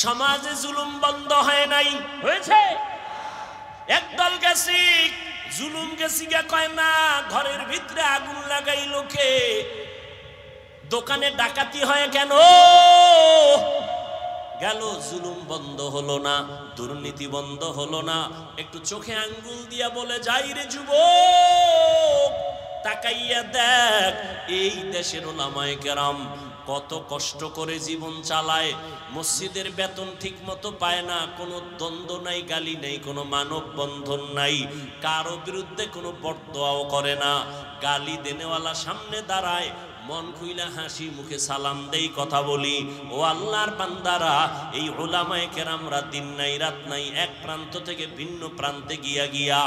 সমাজে জুলুম বন্ধ হয় নাই হয়েছে একদল গেছি জুলুম গেছিগা কয় না ঘরের ভিতরে আগুন লাগাই লোকে দোকানে ডাকাতি হয় কেন গেল জুলুম বন্ধ হলো না দুর্নীতি বন্ধ হলো না একটু চোখে আঙ্গুল দিয়া বলে যাই রে যুব তাকাইয়া দেখ এই দেশের ওলামায় কেরাম কত কষ্ট করে জীবন চালায় মসজিদের বেতন ঠিক মতো পায় না কোনো দ্বন্দ্ব নাই গালি নেই কোনো মানব বন্ধন নাই কারো বিরুদ্ধে কোনো বর্দোয়াও করে না গালি দেনেওয়ালা সামনে দাঁড়ায় মন খুইলা হাসি মুখে সালাম দেই কথা বলি ও আল্লাহর বান্দারা এই ওলামায় কেরামরা দিন নাই রাত নাই এক প্রান্ত থেকে ভিন্ন প্রান্তে গিয়া গিয়া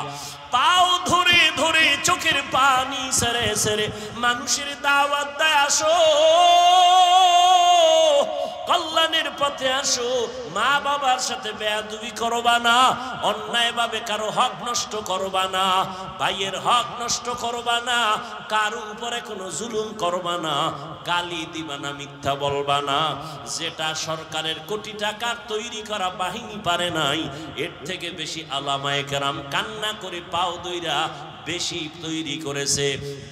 পাও ধরে ধরে চোখের পানি সেরে সেরে মানুষের দাওয়াত দেয় আসো কল্যাণের পথে আসো মা বাবার সাথে বেয়াদুবি করবা না অন্যায়ভাবে কারো হক নষ্ট করবা না ভাইয়ের হক নষ্ট করবা না কারো উপরে কোনো জুলুম করবা না গালি দিবা না মিথ্যা বলবা না যেটা সরকারের কোটি টাকা তৈরি করা বাহিনী পারে নাই এর থেকে বেশি আলামায় কেরাম কান্না করে পাও দইরা বেশি তৈরি করেছে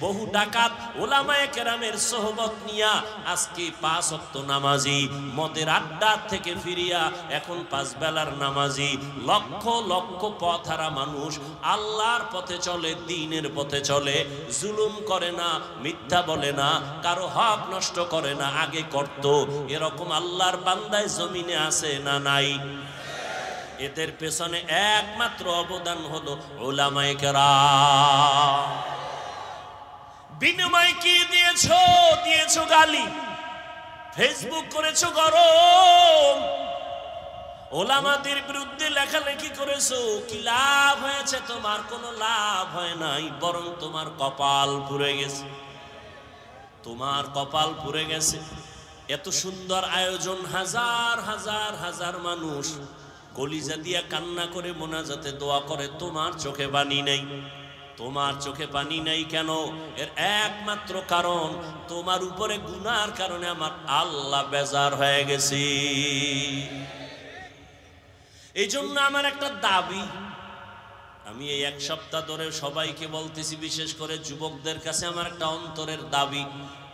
বহু ডাকাত ওলামায় কেরামের সোহবত নিয়া আজকে পাঁচ অক্ত নামাজি মদের আড্ডা থেকে ফিরিয়া এখন পাঁচ বেলার নামাজি লক্ষ লক্ষ পথারা মানুষ আল্লাহর পথে চলে দিনের পথে চলে জুলুম করে না মিথ্যা বলে না কারো হক নষ্ট করে না আগে করত এরকম আল্লাহর বান্দায় জমিনে আছে না নাই এদের পেছনে একমাত্র অবদান হলো ওলামাই বিনিময় কি দিয়েছো দিয়েছো গালি ফেসবুক করেছো গরম ওলামাদের বিরুদ্ধে লেখালেখি করেছো কি লাভ হয়েছে তোমার কোনো লাভ হয় নাই বরং তোমার কপাল পুড়ে গেছে তোমার কপাল পুড়ে গেছে এত সুন্দর আয়োজন হাজার হাজার হাজার মানুষ কলিজা দিয়া কান্না করে মোনাজাতে দোয়া করে তোমার চোখে বানি নেই তোমার চোখে পানি নাই কেন এর একমাত্র কারণ তোমার উপরে গুনার কারণে আমার আল্লাহ বেজার হয়ে গেছি এই জন্য আমার একটা দাবি আমি এই এক সপ্তাহ ধরে সবাইকে বলতেছি বিশেষ করে যুবকদের কাছে আমার একটা অন্তরের দাবি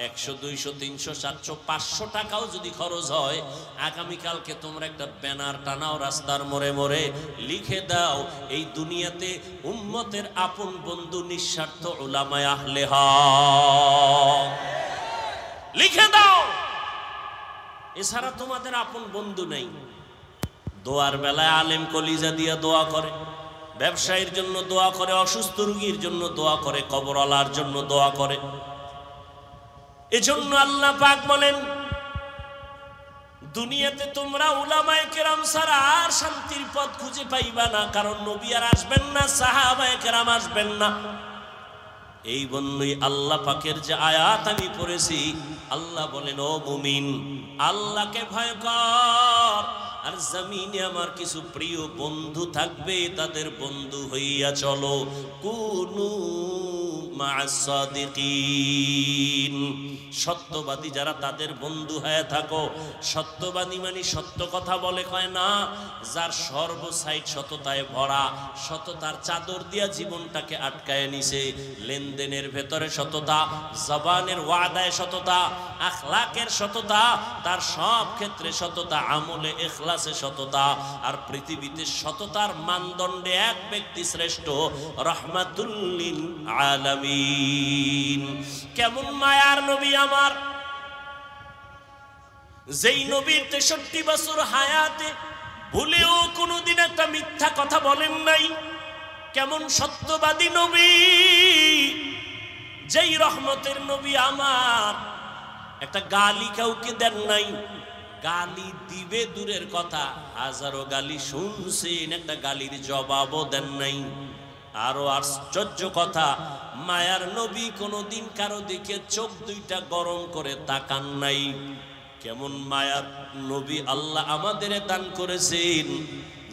একশো দুইশো তিনশো চারশো পাঁচশো টাকাও যদি খরচ হয় আগামীকালকে তোমরা একটা ব্যানার টানাও রাস্তার মোড়ে মোড়ে লিখে দাও এই দুনিয়াতে উম্মতের আপন বন্ধু নিঃস্বার্থ ওলামায় আহলে লিখে দাও এছাড়া তোমাদের আপন বন্ধু নেই দোয়ার বেলায় আলেম কলিজা দিয়া দোয়া করে ব্যবসায়ীর জন্য দোয়া করে অসুস্থ রুগীর জন্য দোয়া করে কবরওয়ালার জন্য দোয়া করে এজন্য আল্লাহ পাক বলেন দুনিয়াতে তোমরা উলামায় কেরাম ছাড়া আর শান্তির পথ খুঁজে পাইবা না কারণ নবী আর আসবেন না সাহাবায় কেরাম আসবেন না এই বন্যই আল্লাহ পাকের যে আয়াত আমি পড়েছি আল্লাহ বলেন ও মুমিন আল্লাহকে ভয় কর আর জমিনে আমার কিছু প্রিয় বন্ধু থাকবে তাদের বন্ধু হইয়া চলো কোনো সত্যবাদী যারা তাদের বন্ধু হয়ে থাকো সত্যবাদী মানে সত্য কথা বলে কয় না যার সর্বসাইড সততায় ভরা সততার চাদর দিয়া জীবনটাকে আটকায় নিছে লেনদেনের ভেতরে সততা জবানের ওয়াদায় সততা আখলাকের সততা তার সব ক্ষেত্রে সততা আমলে এখলাসে সততা আর পৃথিবীতে সততার মানদণ্ডে এক ব্যক্তি শ্রেষ্ঠ রহমাতুল্লিন আলম আলামিন কেমন মায়ার নবী আমার যেই নবীর তেষট্টি বছর হায়াতে ভুলেও কোনোদিন একটা মিথ্যা কথা বলেন নাই কেমন সত্যবাদী নবী যেই রহমতের নবী আমার একটা গালি কাউকে দেন নাই গালি দিবে দূরের কথা হাজারো গালি শুনছেন একটা গালির জবাবও দেন নাই আরো আশ্চর্য কথা মায়ার নবী দিন কারো দিকে চোখ দুইটা গরম করে তাকান নাই কেমন মায়ার নবী আল্লাহ আমাদের দান করেছেন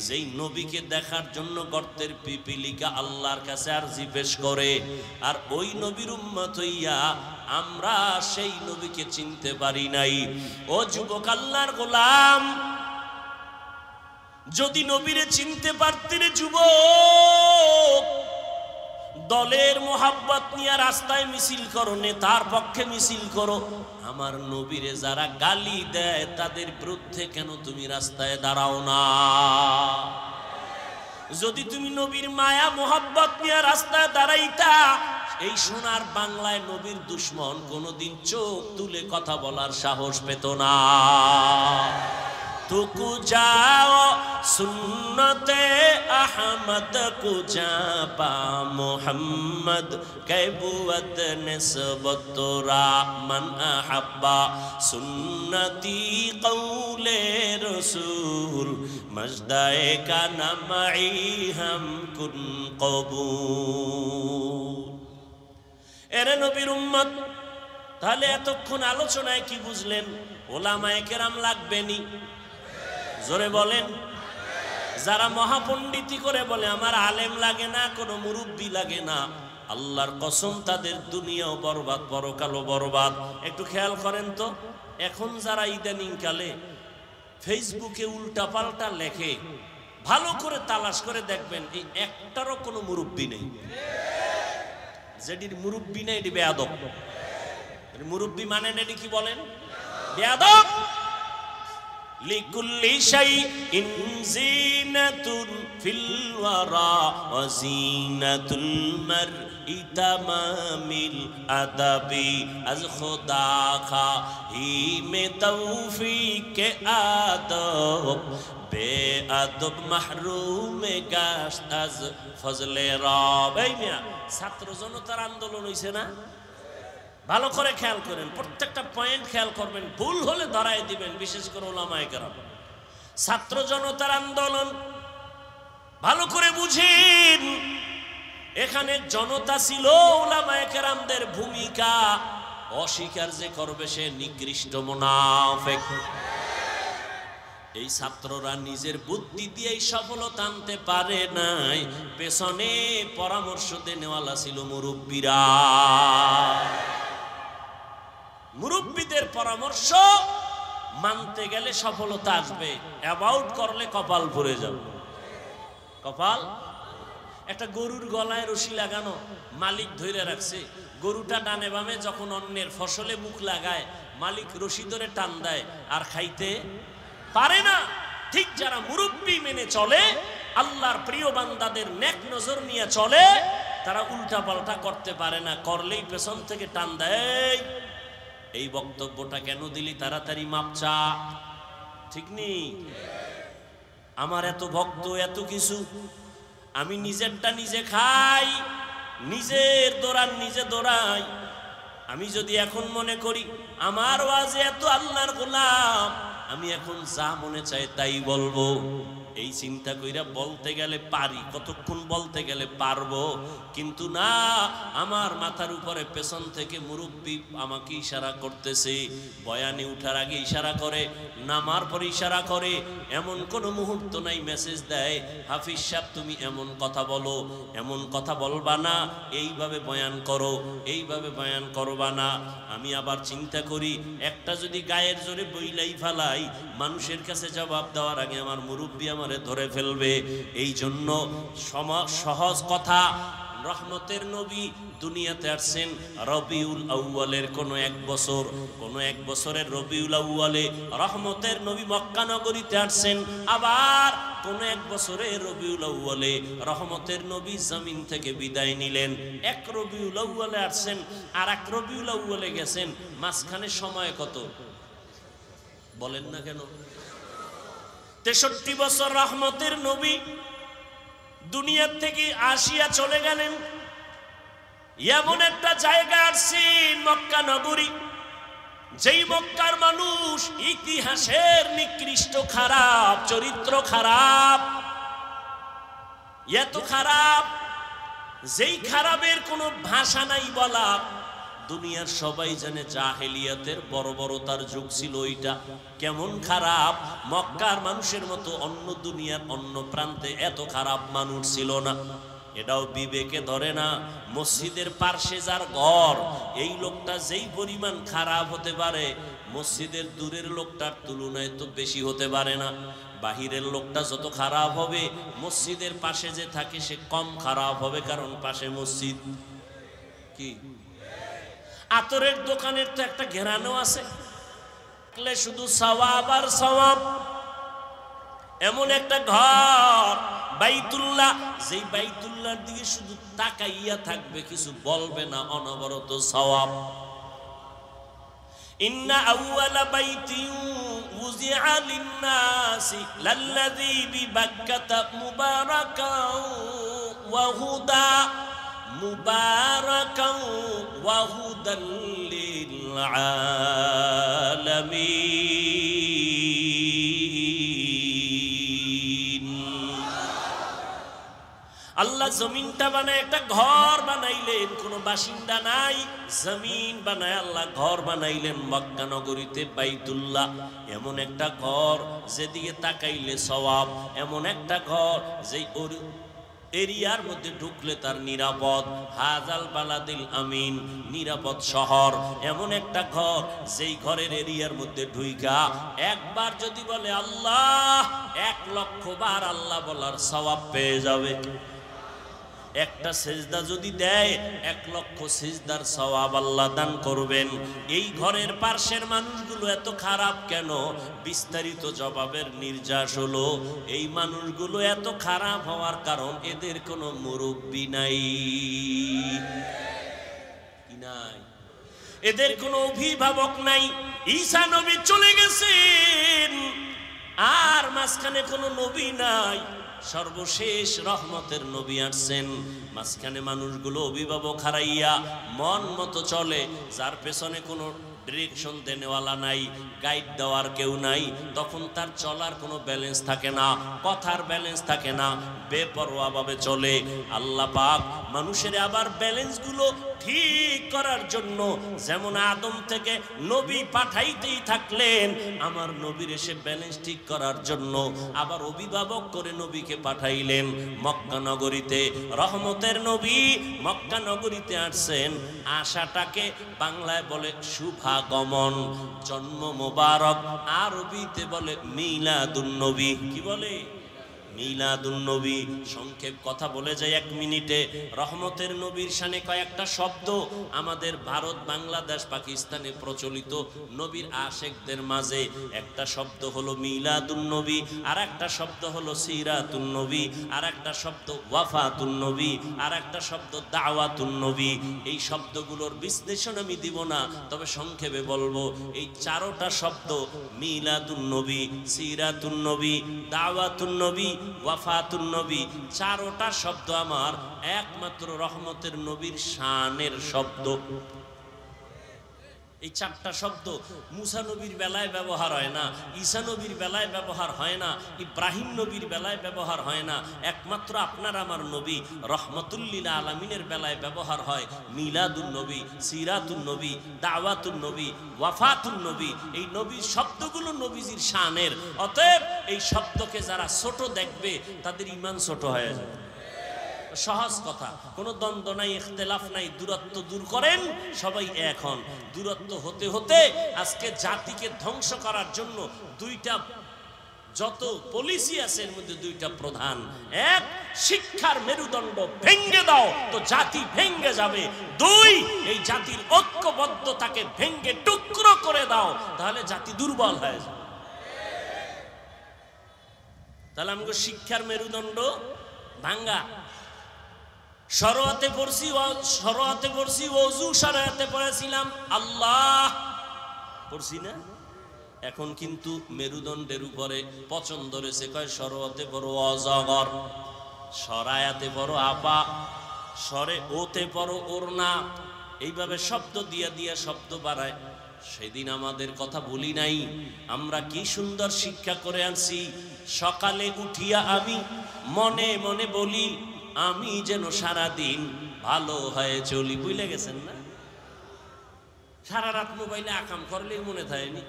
যেই নবীকে দেখার জন্য গর্তের পিপিলিকা আল্লাহর কাছে আর জিজ্ঞেস করে আর ওই নবীর উম্মত হইয়া আমরা সেই নবীকে চিনতে পারি নাই ও যুবক আল্লাহর গোলাম যদি নবীরে চিনতে পারতে রে যুব দলের মোহাব্বত নিয়ে রাস্তায় মিছিল করো তার পক্ষে মিছিল করো আমার নবীরে যারা গালি দেয় তাদের বিরুদ্ধে কেন তুমি রাস্তায় দাঁড়াও না যদি তুমি নবীর মায়া মোহাব্বত নিয়ে রাস্তায় দাঁড়াইতা এই সোনার বাংলায় নবীর দুশ্মন কোনোদিন চোখ তুলে কথা বলার সাহস পেত না তুকু যাও সুন্নতে আহমদ কু যা পা মোহাম্মদ কেবুয় নেশবতরা মন আহ্বা সুন্নতি কৌলে রসুল মজদায় কানমাই হম কুন কবু এরে নবীর উম্মত তাহলে এতক্ষণ আলোচনায় কি বুঝলেন ওলামায় কেরাম লাগবেনি জোরে বলেন যারা মহাপণ্ডিতি করে বলে আমার আলেম লাগে না কোনো মুরব্বী লাগে না আল্লাহর কসম তাদের দুনিয়াও বরবাদ পরকালও বরবাদ একটু খেয়াল করেন তো এখন যারা ইদানিংকালে ফেসবুকে উল্টাপাল্টা লেখে ভালো করে তালাশ করে দেখবেন এই একটারও কোনো মুরব্বী নেই যেটির মুরব্বী নেই এটি বেয়াদব মুরব্বী মানেন এটি কি বলেন বেয়াদব লিকুল্লি শাই ইনজিনাতুন ফিল ওয়ারা আজ খোদা খা হি মে তৌফিক আদব বে আদব মাহরুম আজ ফজলে রব এই ছাত্র জনতার আন্দোলন হইছে না ভালো করে খেয়াল করেন প্রত্যেকটা পয়েন্ট খেয়াল করবেন ভুল হলে ধরাই দিবেন বিশেষ করে ওলামায় কেরাম ছাত্র জনতার আন্দোলন ভালো করে বুঝেন এখানে জনতা ছিল ওলামায় কেরামদের ভূমিকা অস্বীকার যে করবে সে নিকৃষ্ট মোনাফেক এই ছাত্ররা নিজের বুদ্ধি দিয়ে সফলতা আনতে পারে নাই পেছনে পরামর্শ দেনেওয়ালা ছিল মুরব্বীরা মুরব্বীদের পরামর্শ মানতে গেলে সফলতা আসবে অ্যাবাউট করলে কপাল ভরে যাবে কপাল একটা গরুর গলায় রশি লাগানো মালিক ধরে রাখছে গরুটা ডানে বামে যখন অন্যের ফসলে মুখ লাগায় মালিক রশি ধরে টান দেয় আর খাইতে পারে না ঠিক যারা মুরব্বী মেনে চলে আল্লাহর প্রিয় বান্দাদের নেক নজর নিয়ে চলে তারা উল্টা পাল্টা করতে পারে না করলেই পেছন থেকে টান দেয় এই বক্তব্যটা কেন দিলি তাড়াতাড়ি মাপচা ঠিক নি আমার এত ভক্ত এত কিছু আমি নিজেরটা নিজে খাই নিজের দৌড়ান নিজে দৌড়াই আমি যদি এখন মনে করি আমার ওয়াজে এত আল্লাহর গোলাম আমি এখন যা মনে চাই তাই বলবো এই চিন্তা কইরা বলতে গেলে পারি কতক্ষণ বলতে গেলে পারবো কিন্তু না আমার মাথার উপরে পেছন থেকে মুরব্বী আমাকে ইশারা করতেছে বয়ানে উঠার আগে ইশারা করে নামার পর ইশারা করে এমন কোনো মুহূর্ত নাই মেসেজ দেয় হাফিজ সাহ তুমি এমন কথা বলো এমন কথা বলবা না এইভাবে বয়ান করো এইভাবে বয়ান করবা না আমি আবার চিন্তা করি একটা যদি গায়ের জোরে বইলাই ফেলাই ভাই মানুষের কাছে জবাব দেওয়ার আগে আমার মুরব্বী আমারে ধরে ফেলবে এই জন্য সহজ কথা রহমতের নবী দুনিয়াতে আসছেন রবিউল আউ্বালের কোন এক বছর কোন এক বছরের রবিউল আউ্বালে রহমতের নবী মক্কানগরীতে আসছেন আবার কোন এক বছরে রবিউল আউ্বালে রহমতের নবী জমিন থেকে বিদায় নিলেন এক রবিউল আউ্বালে আসছেন আর এক রবিউল আউ্বালে গেছেন মাঝখানে সময় কত বলেন না কেন তেষট্টি বছর রহমতের নবী দুনিয়ার থেকে আসিয়া চলে গেলেন এমন একটা জায়গা আসছি মক্কা নগরী যেই মক্কার মানুষ ইতিহাসের নিকৃষ্ট খারাপ চরিত্র খারাপ এত খারাপ যেই খারাপের কোনো ভাষা নাই বলা দুনিয়ার সবাই জানে জাহেলিয়াতের বড় বড় তার যুগ ছিল ওইটা কেমন খারাপ মক্কার মানুষের মতো অন্য দুনিয়ার অন্য প্রান্তে এত খারাপ মানুষ ছিল না এটাও বিবেকে ধরে না মসজিদের পার্শ্বে যার ঘর এই লোকটা যেই পরিমাণ খারাপ হতে পারে মসজিদের দূরের লোকটার তুলনায় তো বেশি হতে পারে না বাহিরের লোকটা যত খারাপ হবে মসজিদের পাশে যে থাকে সে কম খারাপ হবে কারণ পাশে মসজিদ কি আতরের দোকানের তো একটা ঘেরানো আছে শুধু সওয়াব আর সবাব এমন একটা ঘর বাইতুল্লাহ যেই বাইতুল্লাহর দিকে শুধু তাকাইয়া থাকবে কিছু বলবে না অনবরত সবাব ইন্না আউয়ালা مباركا وهدى للعالمين আল্লাহ জমিনটা বানায় একটা ঘর বানাইলেন কোনো বাসিন্দা নাই জমিন বানায় আল্লাহ ঘর বানাইলেন মক্কা নগরীতে বাইতুল্লাহ এমন একটা ঘর যেদিকে তাকাইলে সওয়াব এমন একটা ঘর যেই এরিয়ার মধ্যে ঢুকলে তার নিরাপদ হাজাল বালাদিল আমিন নিরাপদ শহর এমন একটা ঘর যেই ঘরের এরিয়ার মধ্যে ঢুইকা একবার যদি বলে আল্লাহ এক লক্ষ বার আল্লাহ বলার সবাব পেয়ে যাবে একটা সেজদা যদি দেয় এক লক্ষ সেজদার সবাব আল্লাহ দান করবেন এই ঘরের পার্শ্বের মানুষগুলো এত খারাপ কেন বিস্তারিত জবাবের নির্যাস হলো এই মানুষগুলো এত খারাপ হওয়ার কারণ এদের কোনো মুরব্বী নাই নাই এদের কোনো অভিভাবক নাই ঈশা নবী চলে গেছেন আর মাঝখানে কোনো নবী নাই সর্বশেষ রহমতের নবী আসছেন মাঝখানে মানুষগুলো অভিভাবক হারাইয়া মন মতো চলে যার পেছনে কোনো ডিরেকশন দেওয়ালা নাই গাইড দেওয়ার কেউ নাই তখন তার চলার কোনো ব্যালেন্স থাকে না কথার ব্যালেন্স থাকে না বেপরোয়াভাবে চলে আল্লাহ পাক মানুষের আবার ব্যালেন্সগুলো ঠিক করার জন্য যেমন আদম থেকে নবী পাঠাইতেই থাকলেন আমার নবীর এসে ব্যালেন্স ঠিক করার জন্য আবার অভিভাবক করে নবীকে পাঠাইলেন মক্কা নগরীতে রহমতের নবী মক্কা নগরীতে আসছেন আশাটাকে বাংলায় বলে শুভাগমন জন্ম মোবারক আরবিতে বলে মিলাদুন নবী কি বলে মিলাদুলনবী সংক্ষেপ কথা বলে যাই এক মিনিটে রহমতের নবীর সানে কয়েকটা শব্দ আমাদের ভারত বাংলাদেশ পাকিস্তানে প্রচলিত নবীর আশেকদের মাঝে একটা শব্দ হলো মিলাদুলনবী আর একটা শব্দ হলো সিরাতুলনবী আর একটা শব্দ ওয়াফাতুলনবী আর একটা শব্দ দাওয়াতুলনবী এই শব্দগুলোর বিশ্লেষণ আমি দিব না তবে সংক্ষেপে বলবো এই চারোটা শব্দ মিলাদুলনবী সিরাতুলনবী দাওয়াতুলনবী ওয়াফাতুন নবী চারোটা শব্দ আমার একমাত্র রহমতের নবীর শানের শব্দ এই চারটা শব্দ মুসা নবীর বেলায় ব্যবহার হয় না ঈসা নবীর বেলায় ব্যবহার হয় না ইব্রাহিম নবীর বেলায় ব্যবহার হয় না একমাত্র আপনার আমার নবী রহমতুল্লিলা আলমিনের বেলায় ব্যবহার হয় মিলাদুল নবী সিরাতুল নবী দাওয়াতুল নবী ওয়াফাতুল নবী এই নবীর শব্দগুলো নবীজির শানের অতএব এই শব্দকে যারা ছোট দেখবে তাদের ইমান ছোট হয়ে যাবে সহজ কথা কোন দ্বন্দ্ব নাই ইখতলাফ নাই দূরত্ব দূর করেন সবাই এখন দূরত্ব হতে হতে আজকে জাতিকে ধ্বংস করার জন্য দুইটা যত পলিসি আছে এর মধ্যে দুইটা প্রধান এক শিক্ষার মেরুদণ্ড ভেঙ্গে দাও তো জাতি ভেঙ্গে যাবে দুই এই জাতির ঐক্যবদ্ধতাকে ভেঙ্গে টুকরো করে দাও তাহলে জাতি দুর্বল হয়ে যাবে তাহলে আমাকে শিক্ষার মেরুদণ্ড ভাঙ্গা সরোয়াতে পড়ছি সরোয়াতে পড়ছি অজু সরোয়াতে পড়েছিলাম আল্লাহ পড়ছি না এখন কিন্তু মেরুদণ্ডের উপরে পছন্দ ধরেছে কয় সরোয়াতে বড় অজগর সরায়াতে বড় আপা সরে ওতে বড় ওর না এইভাবে শব্দ দিয়া দিয়া শব্দ বাড়ায় সেদিন আমাদের কথা বলি নাই আমরা কি সুন্দর শিক্ষা করে আনছি সকালে উঠিয়া আমি মনে মনে বলি আমি যেন সারা দিন ভালো হয়ে চলি বুঝলে গেছেন না সারা রাত মোবাইলে আকাম করলেই মনে থাকেনি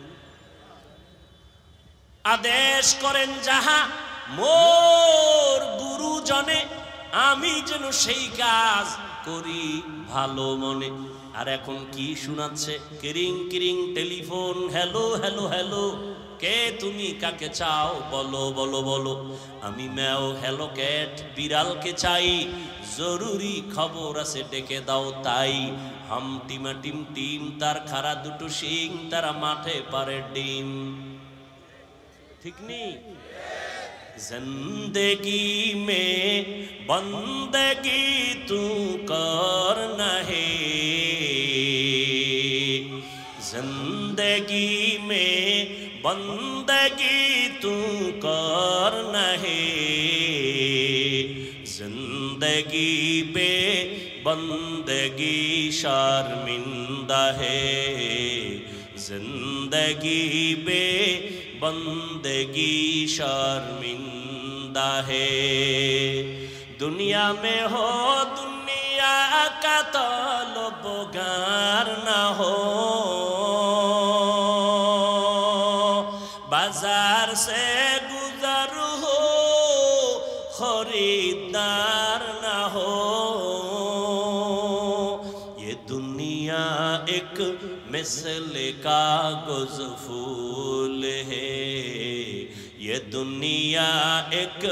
আদেশ করেন যাহা মোর গুরুজনে আমি যেন সেই কাজ করি ভালো মনে আর এখন কি শোনাচ্ছে কিরিং কিরিং টেলিফোন হ্যালো হ্যালো হ্যালো কে তুমি কাকে চাও বলো বলো বলো আমি ম্যাও হ্যালো ক্যাট বিড়ালকে চাই জরুরি খবর আছে ডেকে দাও তাই হাম টিমা টিম টিম তার খারা দুটো শিং তারা মাঠে পারে ডিম ঠিক নেই जिंदगी में बंदगी तू कर है जिंदगी মে بندگی نہیں زندگی پہ بندگی شرمندہ ہے زندگی پہ بندگی شرمندہ ہے دنیا میں ہو دنیا کا گار نہ ہو بازار سے گزر ہو خریدار نہ ہو یہ دنیا ایک مثل کا گزفول ہے یہ دنیا ایک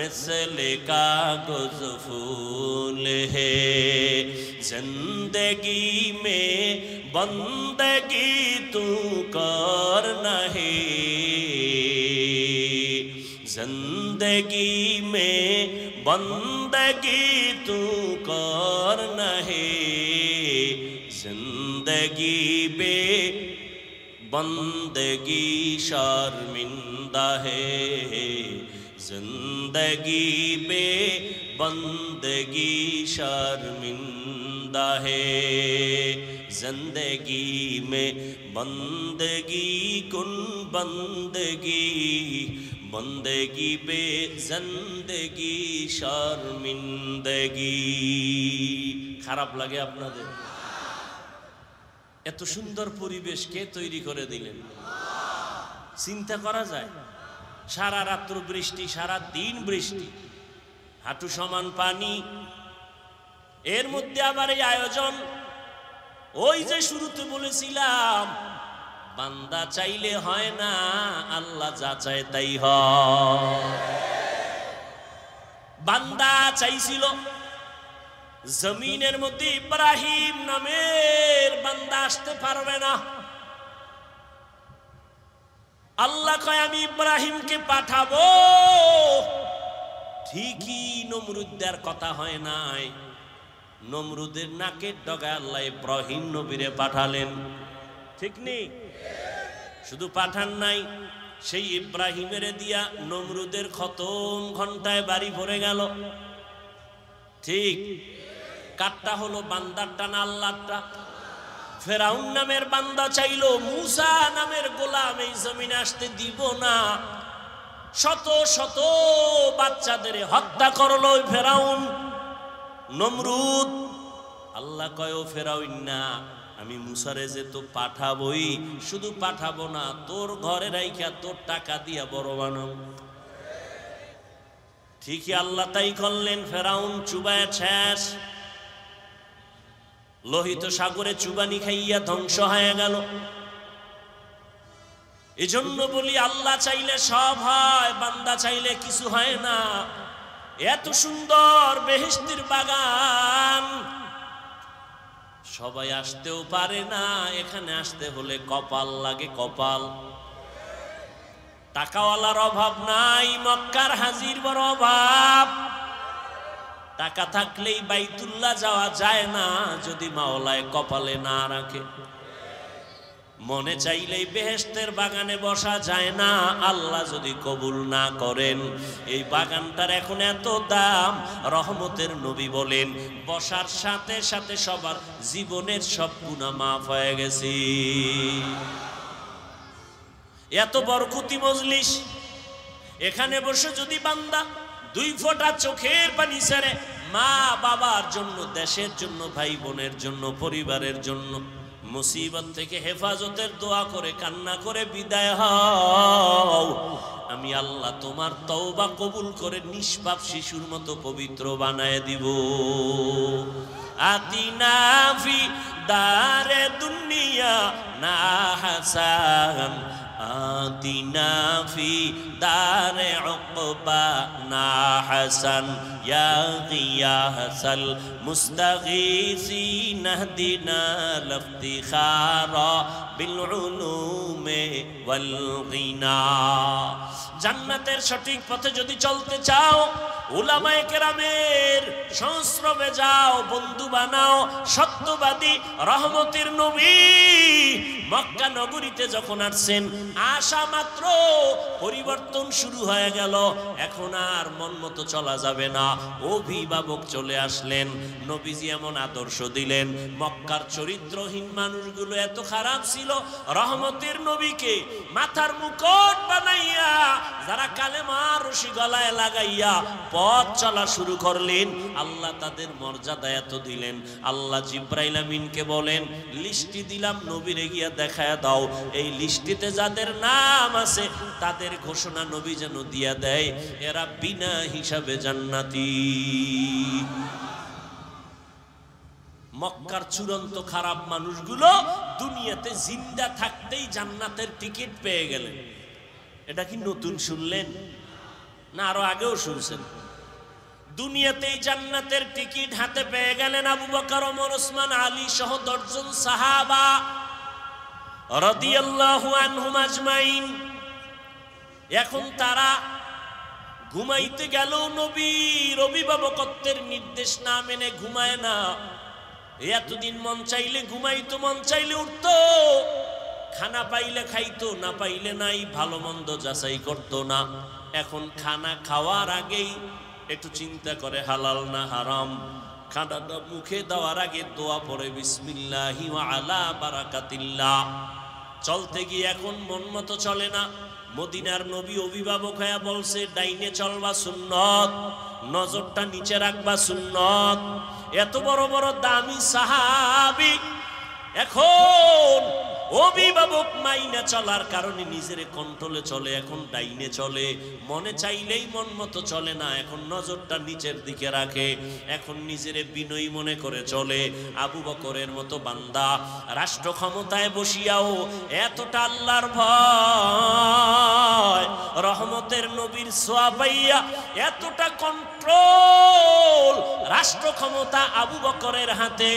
مثل کا گزفول ہے زندگی میں بندگی تو کرنا زندگی میں بندگی تو کار نہیں زندگی بے بندگی شرمندہ ہے زندگی بے بندگی شرمندہ ہے زندگی میں بندگی کن بندگی মন্দগি বে জন্দগি শর্মিন্দগি খারাপ লাগে আপনাদের এত সুন্দর পরিবেশ কে তৈরি করে দিলেন চিন্তা করা যায় সারা রাত্র বৃষ্টি সারা দিন বৃষ্টি হাঁটু সমান পানি এর মধ্যে আবার এই আয়োজন ওই যে শুরুতে বলেছিলাম বান্দা চাইলে হয় না আল্লাহ যা চায় তাই বান্দা চাইছিল জমিনের মধ্যে ইব্রাহিম নামের বান্দা আসতে পারবে না আল্লাহ কয় আমি ইব্রাহিমকে পাঠাবো ঠিকই নমরুদ্দার কথা হয় নাই নমরুদের নাকের ডগা আল্লাহ ইব্রাহিম নবীরে পাঠালেন ঠিক নেই শুধু পাঠান নাই সেই ইব্রাহিমের দিয়া নমরুদের খতম ঘন্টায় বাড়ি ভরে গেল ঠিক কাটটা হলো বান্দারটা না আল্লাহটা ফেরাউন নামের বান্দা চাইল মুসা নামের গোলাম এই জমিনে আসতে দিব না শত শত বাচ্চাদের হত্যা করল ওই ফেরাউন নমরুদ আল্লাহ কয় ফেরাউন না আমি মুসারে যে তো পাঠাবই শুধু পাঠাবো না তোর ঘরে রাইখা তোর টাকা দিয়া বড় বানাও ঠিকই আল্লাহ তাই করলেন ফেরাউন চুবায় শেষ লোহিত সাগরে চুবানি খাইয়া ধ্বংস হয়ে গেল এজন্য বলি আল্লাহ চাইলে সব হয় বান্দা চাইলে কিছু হয় না এত সুন্দর বেহিস্তির বাগান সবাই আসতেও পারে না এখানে আসতে হলে কপাল লাগে কপাল টাকাওয়ালার অভাব নাই মক্কার হাজির বড় অভাব টাকা থাকলেই বাইতুল্লা যাওয়া যায় না যদি মাওলায় কপালে না রাখে মনে চাইলেই বেহেস্তের বাগানে বসা যায় না আল্লাহ যদি কবুল না করেন এই বাগানটার এখন এত দাম রহমতের নবী বলেন বসার সাথে সাথে সবার জীবনের সব গুণা মাফ হয়ে গেছি এত বরকুতি মজলিস এখানে বসে যদি বান্দা দুই ফোটা চোখের পানি ছেড়ে মা বাবার জন্য দেশের জন্য ভাই বোনের জন্য পরিবারের জন্য মুসিবত থেকে হেফাজতের দোয়া করে কান্না করে বিদায় হও আমি আল্লাহ তোমার তওবা কবুল করে নিষ্পাপ শিশুর মতো পবিত্র বানায় দিব আতিনাফি দারে দুনিয়া না হাসান ফি آتنا في دار عقبانا حسن يا غياث المستغيثين اهدنا الافتخار بالعلوم والغنى জান্নাতের সঠিক পথে যদি চলতে চাও উলামায়ে কেরামের সংস্রবে যাও বন্ধু বানাও সত্যবাদী রহমতের নবী মক্কা নগরীতে যখন আসছেন আসা মাত্র পরিবর্তন শুরু হয়ে গেল এখন আর মন মতো চলা যাবে না অভিভাবক চলে আসলেন নবীজি এমন আদর্শ দিলেন মক্কার চরিত্রহীন মানুষগুলো এত খারাপ ছিল রহমতের নবীকে মাথার মুকট বানাইয়া যারা কালেমার রশি গলায় লাগাইয়া পথ চলা শুরু করলেন আল্লাহ তাদের মর্যাদা এত দিলেন আল্লাহ জিব্রাইলামিনকে বলেন লিস্টি দিলাম নবীরে গিয়া দেখায় দাও এই লিস্টিতে যাদের যাদের নাম আছে তাদের ঘোষণা নবী যেন দিয়া দেয় এরা বিনা হিসাবে জান্নাতি মক্কার চূড়ান্ত খারাপ মানুষগুলো দুনিয়াতে জিন্দা থাকতেই জান্নাতের টিকিট পেয়ে গেলেন এটা কি নতুন শুনলেন না আরো আগেও শুনছেন দুনিয়াতেই জান্নাতের টিকিট হাতে পেয়ে গেলেন আবু বকর ওমর ওসমান আলী সহ দশজন সাহাবা এখন তারা ঘুমাইতে গেল নবীর অভিভাবকত্বের নির্দেশ না মেনে ঘুমায় না এতদিন মন চাইলে ঘুমাইতো মন চাইলে উঠত খানা পাইলে খাইতো না পাইলে নাই ভালো মন্দ যাচাই করতো না এখন খানা খাওয়ার আগেই একটু চিন্তা করে হালাল না হারাম খানাটা মুখে দেওয়ার আগে দোয়া পরে বিসমিল্লাহি আলা বারাকাতিল্লা চলতে গিয়ে এখন মন মতো চলে না মদিনার নবী অভিভাবক হয়ে বলছে ডাইনে চলবা সুন্নত নজরটা নিচে রাখবা সুন্নত এত বড় বড় দামি সাহাবি এখন অভিভাবক মাইনা চলার কারণে নিজের কন্ট্রোলে চলে এখন ডাইনে চলে মনে চাইলেই মন মতো চলে না এখন নজরটা নিচের দিকে রাখে এখন নিজের বিনয়ী মনে করে চলে আবু বকরের মতো বান্দা রাষ্ট্র ক্ষমতায় বসিয়াও এতটা আল্লাহর ভয় রহমতের নবীর সোয়াবাইয়া এতটা কন্ট্রোল রাষ্ট্র ক্ষমতা আবু বকরের হাতে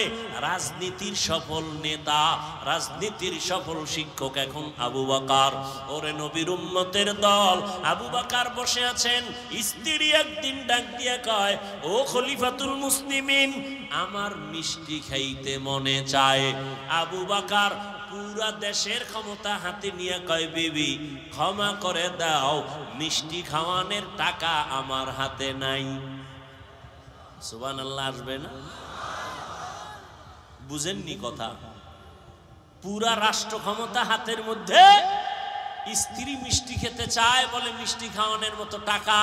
রাজনীতির সফল নেতা রাজনীতির সফল শিক্ষক এখন আবু বাকার ওরে নবীর উম্মতের দল আবু বাকার বসে আছেন স্ত্রী একদিন ডাক দিয়া কয় ও খলিফাতুল মুসলিমিন আমার মিষ্টি খাইতে মনে চায় আবু বাকার পুরা দেশের ক্ষমতা হাতে নিয়ে কয় বিবি ক্ষমা করে দাও মিষ্টি খাওয়ানোর টাকা আমার হাতে নাই সুবান আল্লাহ আসবে না বুঝেননি কথা পুরা রাষ্ট্র ক্ষমতা হাতের মধ্যে স্ত্রী মিষ্টি খেতে চায় বলে মিষ্টি খাওয়ানোর মতো টাকা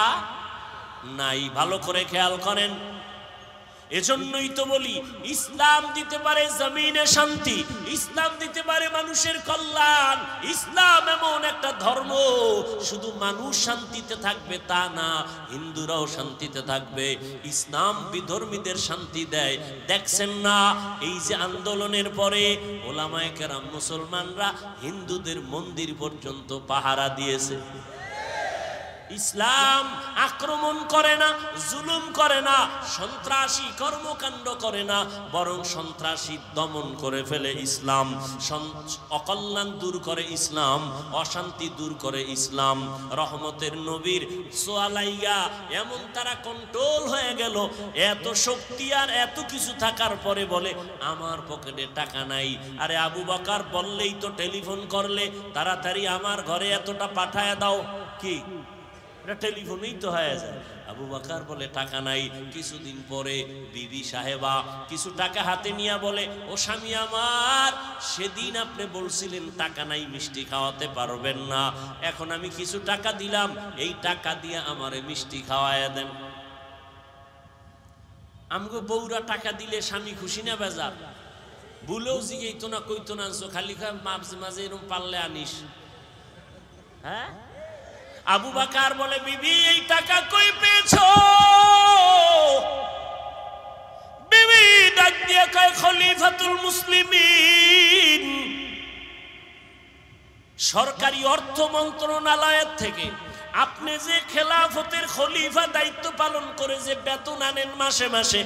নাই ভালো করে খেয়াল করেন এজন্যই তো বলি ইসলাম দিতে পারে জমিনে শান্তি ইসলাম দিতে পারে মানুষের কল্যাণ ইসলাম এমন একটা ধর্ম শুধু মানুষ শান্তিতে থাকবে তা না হিন্দুরাও শান্তিতে থাকবে ইসলাম বিধর্মীদের শান্তি দেয় দেখছেন না এই যে আন্দোলনের পরে ওলামায়কেরাম মুসলমানরা হিন্দুদের মন্দির পর্যন্ত পাহারা দিয়েছে ইসলাম আক্রমণ করে না জুলুম করে না সন্ত্রাসী কর্মকাণ্ড করে না বরং সন্ত্রাসী দমন করে ফেলে ইসলাম অকল্যাণ দূর করে ইসলাম অশান্তি দূর করে ইসলাম রহমতের নবীর সোয়ালাইয়া এমন তারা কন্ট্রোল হয়ে গেল এত শক্তি আর এত কিছু থাকার পরে বলে আমার পকেটে টাকা নাই আরে আবু বাকার বললেই তো টেলিফোন করলে তাড়াতাড়ি আমার ঘরে এতটা পাঠায় দাও কি টেলিফোনেই তো হয়ে যায় আবু বাকার বলে টাকা নাই কিছুদিন পরে বিবি সাহেবা কিছু টাকা হাতে নিয়ে বলে ও স্বামী আমার সেদিন আপনি বলছিলেন টাকা নাই মিষ্টি খাওয়াতে পারবেন না এখন আমি কিছু টাকা দিলাম এই টাকা দিয়ে আমার মিষ্টি খাওয়ায় দেন আমগো বউরা টাকা দিলে স্বামী খুশি না বেজার ভুলেও জিগেই তো না কইতো না আনছো খালি মাঝে মাঝে এরম পারলে আনিস হ্যাঁ আবু বাকার বলে বিবি এই টাকা কই পেয়েছ বিবি ডাক দিয়ে কয় খলিফাতুল মুসলিম সরকারি অর্থ মন্ত্রণালয়ের থেকে আপনি যে খেলাফতের খলিফা দায়িত্ব পালন করে যে বেতন আনেন মাসে মাসে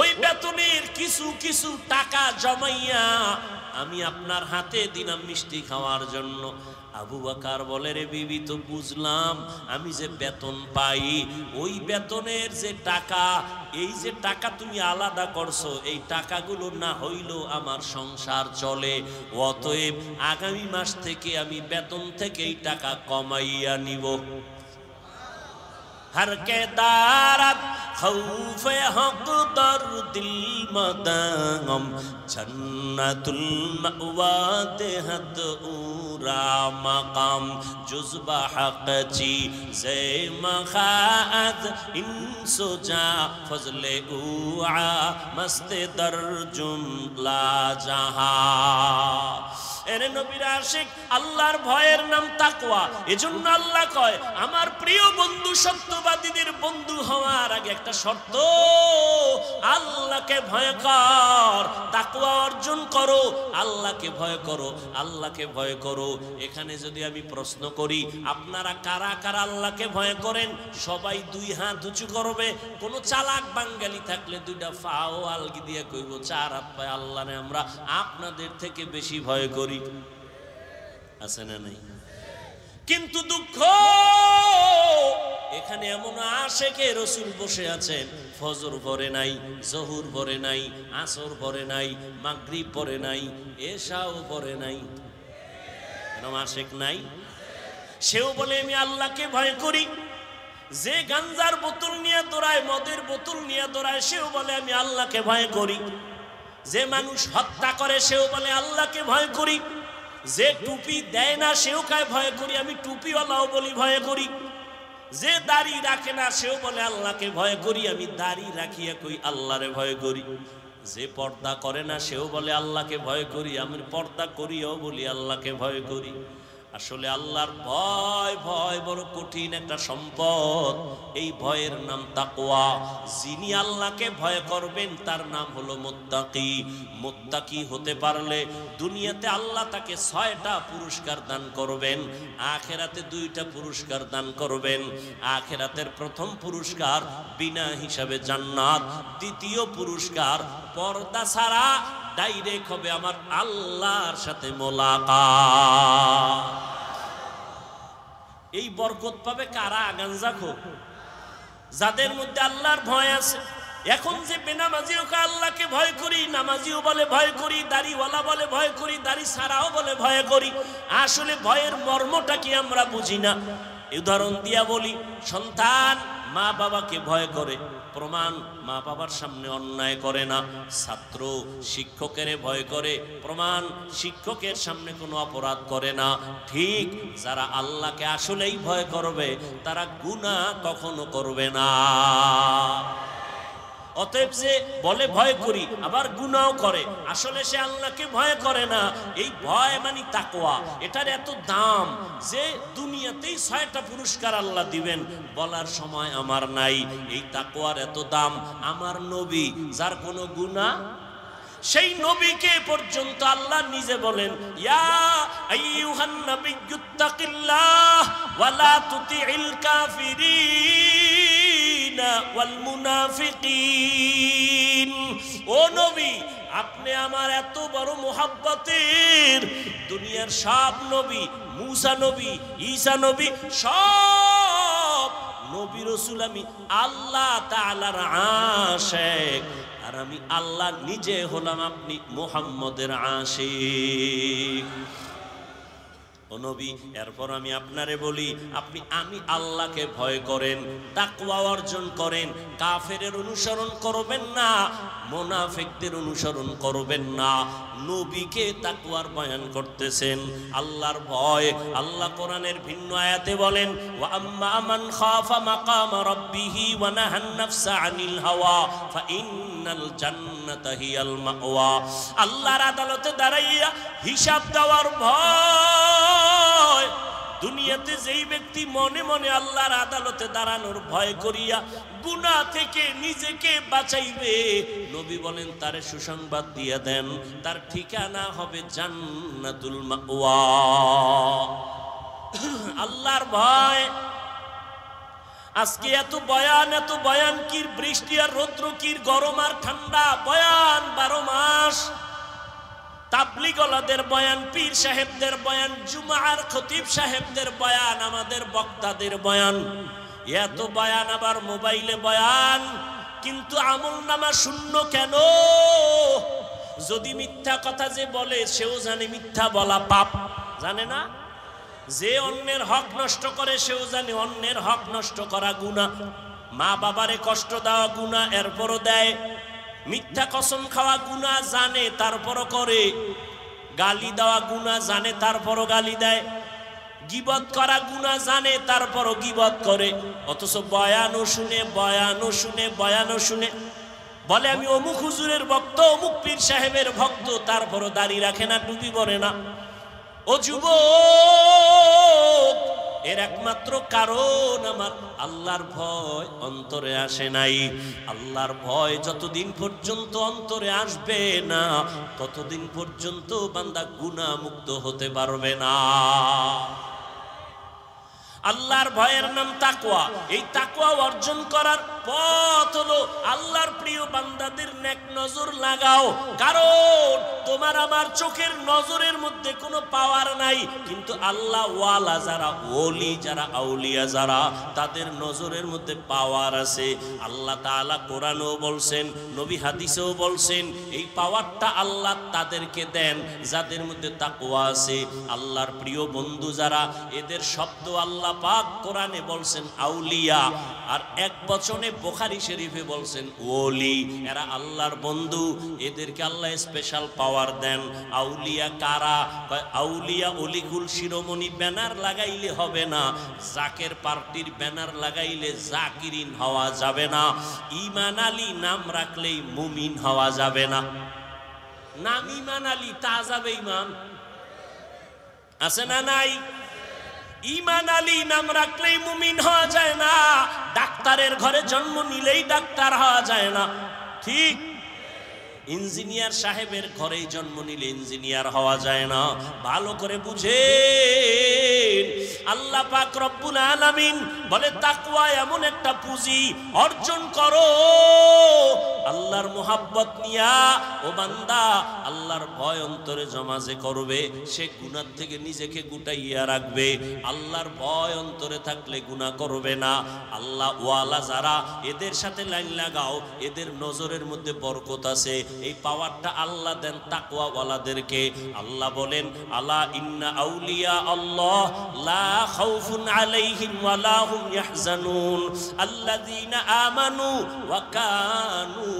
ওই বেতনের কিছু কিছু টাকা জমাইয়া আমি আপনার হাতে দিলাম মিষ্টি খাওয়ার জন্য আবু বাকার বলে রে বিবি তো বুঝলাম আমি যে বেতন পাই ওই বেতনের যে টাকা এই যে টাকা তুমি আলাদা করছো এই টাকাগুলো না হইলেও আমার সংসার চলে অতএব আগামী মাস থেকে আমি বেতন থেকে এই টাকা কমাইয়া নিব ہر کے دارت خوف حق در دل مدام جنت المعوات حد اورا مقام جزب حق چی زی مخاعد انسو جا فضل اوعا مست در جملہ جہاں এরে নবীর আশিক আল্লাহর ভয়ের নাম তাকওয়া এজন্য আল্লাহ কয় আমার প্রিয় বন্ধু সত্য সত্যবাদীদের বন্ধু হওয়ার আগে একটা শর্ত আল্লাহকে ভয় কর তাকওয়া অর্জন করো আল্লাহকে ভয় করো আল্লাহকে ভয় করো এখানে যদি আমি প্রশ্ন করি আপনারা কারা কারা আল্লাহকে ভয় করেন সবাই দুই হাত উঁচু করবে কোনো চালাক বাঙালি থাকলে দুইটা ফাও আলগি দিয়ে কইব চার আপ্পায় আল্লাহরে আমরা আপনাদের থেকে বেশি ভয় করি আছে না নাই কিন্তু দুঃখ এখানে এমন কে রসুল বসে আছেন ফজর পরে নাই জহুর পরে নাই আসর পরে নাই মাগরি পরে নাই এশাও পরে নাই আশেক নাই সেও বলে আমি আল্লাহকে ভয় করি যে গাঞ্জার বোতল নিয়ে দৌড়ায় মদের বোতল নিয়ে দৌড়ায় সেও বলে আমি আল্লাহকে ভয় করি যে মানুষ হত্যা করে সেও বলে আল্লাহকে ভয় করি যে টুপি দেয় না সেও কায় ভয় করি আমি টুপিওয়ালাও বলি ভয় করি যে দাড়ি রাখে না সেও বলে আল্লাহকে ভয় করি আমি দাড়ি রাখিয়া কই আল্লাহরে ভয় করি যে পর্দা করে না সেও বলে আল্লাহকে ভয় করি আমি পর্দা করিও বলি আল্লাহকে ভয় করি আসলে আল্লাহর ভয় ভয় বড় কঠিন একটা সম্পদ এই ভয়ের নাম তাকোয়া যিনি আল্লাহকে ভয় করবেন তার নাম হলো মোত্তাকি মোত্তাকি হতে পারলে দুনিয়াতে আল্লাহ তাকে ছয়টা পুরস্কার দান করবেন আখেরাতে দুইটা পুরস্কার দান করবেন আখেরাতের প্রথম পুরস্কার বিনা হিসাবে জান্নাত দ্বিতীয় পুরস্কার পর্দা ছাড়া ডাইরেক্ট হবে আমার আল্লাহর সাথে মোলাকা এই বরকত পাবে কারা গাঞ্জা খো যাদের মধ্যে আল্লাহর ভয় আছে এখন যে বেনামাজিওকে আল্লাহকে ভয় করি নামাজিও বলে ভয় করি দাড়িওয়ালা বলে ভয় করি দাড়ি সারাও বলে ভয় করি আসলে ভয়ের মর্মটা কি আমরা বুঝি না উদাহরণ দিয়া বলি সন্তান মা বাবাকে ভয় করে প্রমাণ মা বাবার সামনে অন্যায় করে না ছাত্র শিক্ষকের ভয় করে প্রমাণ শিক্ষকের সামনে কোনো অপরাধ করে না ঠিক যারা আল্লাহকে আসলেই ভয় করবে তারা গুণা কখনো করবে না অতএব যে বলে ভয় করি আবার গুনাও করে আসলে সে আল্লাহকে ভয় করে না এই ভয় মানে তাকোয়া এটার এত দাম যে দুনিয়াতেই ছয়টা পুরস্কার আল্লাহ দিবেন বলার সময় আমার নাই এই তাকোয়ার এত দাম আমার নবী যার কোনো গুণা সেই নবীকে পর্যন্ত আল্লাহ নিজে বলেন ইয়া ওয়ালা ওয়াল ও নবী আপনি আমার এত বড় মোহাব্বতের দুনিয়ার সব নবী মুসা নবী ঈসা নবী সব নবী রসুল আমি আল্লাহ তালার আশেক আর আমি আল্লাহ নিজে হলাম আপনি মোহাম্মদের আশিক নবী এরপর আমি আপনারে বলি আপনি আমি আল্লাহকে ভয় করেন অর্জন করেন অনুসরণ করবেন না মোনাফেকদের অনুসরণ করবেন না নবীকে তাকুয়ার বয়ান করতেছেন আল্লাহর ভয় আল্লাহ কোরআনের ভিন্ন আয়াতে বলেন খাফা মাকাম রাব্বিহি ওয়া নাহান নাফসা আনিল হাওয়া ফা ইন্নাল জান্নাতা হিয়াল মাওয়া আল্লাহর আদালতে দাঁড়াইয়া হিসাব দেওয়ার ভয় নয় দুনিয়াতে যেই ব্যক্তি মনে মনে আল্লাহর আদালতে দাঁড়ানোর ভয় করিয়া গুণা থেকে নিজেকে বাঁচাইবে নবী বলেন তারে সুসংবাদ দিয়ে দেন তার ঠিকানা হবে জান্নাতুল মাওয়া আল্লাহর ভয় আজকে এত বয়ান এত বয়ান কির বৃষ্টি আর রৌদ্র কির গরম আর ঠান্ডা বয়ান বারো মাস তাবলিগলাদের বয়ান পীর সাহেবদের বয়ান জুমার খতিব সাহেবদের বয়ান আমাদের বক্তাদের বয়ান এত বয়ান আবার মোবাইলে বয়ান কিন্তু আমল নামা শূন্য কেন যদি মিথ্যা কথা যে বলে সেও জানে মিথ্যা বলা পাপ জানে না যে অন্যের হক নষ্ট করে সেও জানে অন্যের হক নষ্ট করা গুণা মা বাবারে কষ্ট দেওয়া গুণা এরপরও দেয় মিথ্যা কসম খাওয়া গুণা জানে তারপরও করে গালি দেওয়া গুণা জানে তারপরও গালি দেয় গিবত করা গুণা জানে তারপরও গিবত করে অথচ বয়ানও শুনে বয়ানও শুনে বয়ানও শুনে বলে আমি অমুক হুজুরের ভক্ত অমুক পীর সাহেবের ভক্ত তারপরও দাড়ি রাখে না টুপি পরে না ও যুব এর একমাত্র কারণ আমার আল্লাহর ভয় অন্তরে আসে নাই আল্লাহর ভয় যতদিন পর্যন্ত অন্তরে আসবে না ততদিন পর্যন্ত বান্দা গুণামুক্ত হতে পারবে না আল্লাহর ভয়ের নাম তাকুয়া এই তাকুয়া অর্জন করার পথ হলো আল্লাহর প্রিয় বান্দাদের নেক নজর লাগাও কারণ তোমার আমার চোখের নজরের মধ্যে কোনো পাওয়ার নাই কিন্তু আল্লাহ ওয়ালা যারা ওলি যারা আউলিয়া যারা তাদের নজরের মধ্যে পাওয়ার আছে আল্লাহ তালা কোরআনও বলছেন নবী হাদিসেও বলছেন এই পাওয়ারটা আল্লাহ তাদেরকে দেন যাদের মধ্যে তাকওয়া আছে আল্লাহর প্রিয় বন্ধু যারা এদের শব্দ আল্লাহ পাক কোরআনে বলছেন আউলিয়া আর এক বচনে বোখারি শরীফে বলছেন ওলি এরা আল্লাহর বন্ধু এদেরকে আল্লাহ স্পেশাল পাওয়ার দেন আউলিয়া কারা আউলিয়া অলিকুল শিরোমণি ব্যানার লাগাইলে হবে না জাকের পার্টির ব্যানার লাগাইলে জাকিরিন হওয়া যাবে না ইমান আলী নাম রাখলেই মুমিন হওয়া যাবে না নাম ইমান আলী তা যাবে ইমান আছে না নাই ইমান আলী নাম রাখলেই মুমিন হওয়া যায় না ডাক্তারের ঘরে জন্ম নিলেই ডাক্তার হওয়া যায় না ঠিক ইঞ্জিনিয়ার সাহেবের ঘরেই জন্ম নিলে ইঞ্জিনিয়ার হওয়া যায় না ভালো করে বুঝে আল্লাহ পাক রব্বুল আলামিন বলে তাকওয়া এমন একটা পুঁজি অর্জন করো আল্লাহর মোহাব্বত নিয়া ও বান্দা আল্লাহর ভয় অন্তরে জমাজে করবে সে গুনার থেকে নিজেকে গুটাইয়া রাখবে আল্লাহর ভয় অন্তরে থাকলে গুণা করবে না আল্লাহ ওয়ালা যারা এদের সাথে লাইন লাগাও এদের নজরের মধ্যে বরকত আছে এই পাওয়ারটা আল্লাহ দেন তাকওয়াওয়ালাদেরকে আল্লাহ বলেন আলা ইন্না আউলিয়া আল্লাহ লা খাউফুন আলাইহিম ওয়ালা হুম ইয়াহজানুন আল্লাযীনা আমানু ওয়া কানু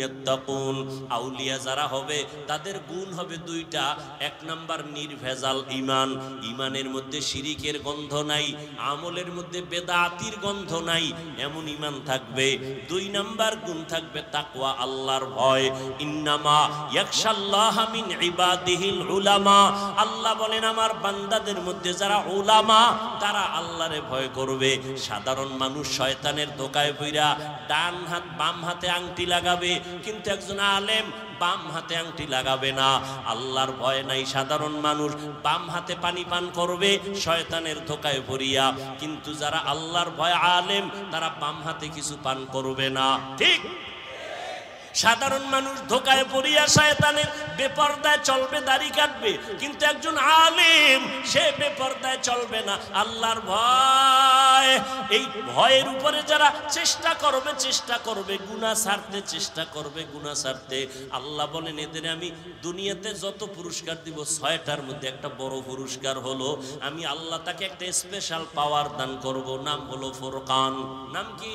ইয়াত্তাকুন আউলিয়া যারা হবে তাদের গুণ হবে দুইটা এক নাম্বার নির্ভেজাল ইমান ইমানের মধ্যে শিরিকের গন্ধ নাই আমলের মধ্যে বেদাতির গন্ধ নাই এমন ইমান থাকবে দুই নাম্বার গুণ থাকবে তাকওয়া আল্লাহর ভয় ইন্নামা ইয়াকশাল্লাহ মিন ইবাদিহিল উলামা আল্লাহ বলেন আমার বান্দাদের মধ্যে যারা উলামা তারা আল্লাহরে ভয় করবে সাধারণ মানুষ শয়তানের ধোকায় বইরা ডান হাত বাম হাতে আংটি লাগাবে কিন্তু একজন আলেম বাম হাতে আংটি লাগাবে না আল্লাহর ভয় নাই সাধারণ মানুষ বাম হাতে পানি পান করবে শয়তানের ধোকায় ভরিয়া কিন্তু যারা আল্লাহর ভয় আলেম তারা বাম হাতে কিছু পান করবে না ঠিক সাধারণ মানুষ ধোকায় পড়িয়া শয়তানের বেপর্দায় চলবে দাড়ি কাটবে কিন্তু একজন আলিম সে বেপর্দায় চলবে না আল্লাহর ভয় এই ভয়ের উপরে যারা চেষ্টা করবে চেষ্টা করবে গুণা সারতে চেষ্টা করবে গুণা সারতে আল্লাহ বলেন এদের আমি দুনিয়াতে যত পুরস্কার দিব ছয়টার মধ্যে একটা বড় পুরস্কার হলো আমি আল্লাহ তাকে একটা স্পেশাল পাওয়ার দান করব নাম হলো ফোরকান নাম কি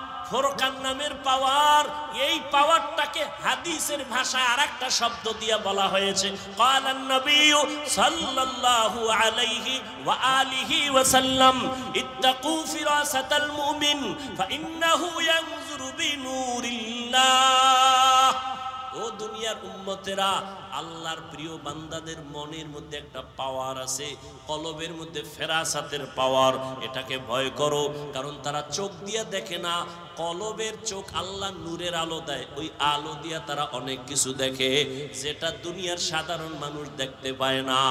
ফোরকান নামের পাওয়ার এই পাওয়ারটাকে হাদিসের ভাষায় আরেকটা শব্দ দিয়ে বলা হয়েছে সাল্লাল্লাহু আলাইহি ওয়া আলিহি ওয়াসাল্লাম ইত্তাকু ফিরাসাতাল মুমিন ফাইন্নাহু ইয়ানজুরু বিনুরিল্লাহ ও দুনিয়ার উন্মতেরা আল্লাহর প্রিয় বান্দাদের মনের মধ্যে একটা পাওয়ার আছে কলবের মধ্যে ফেরাসাতের পাওয়ার এটাকে ভয় করো কারণ তারা চোখ দিয়ে দেখে না কলবের চোখ আল্লাহ নূরের আলো দেয় ওই আলো দিয়া তারা অনেক কিছু দেখে যেটা দুনিয়ার সাধারণ মানুষ দেখতে পায় না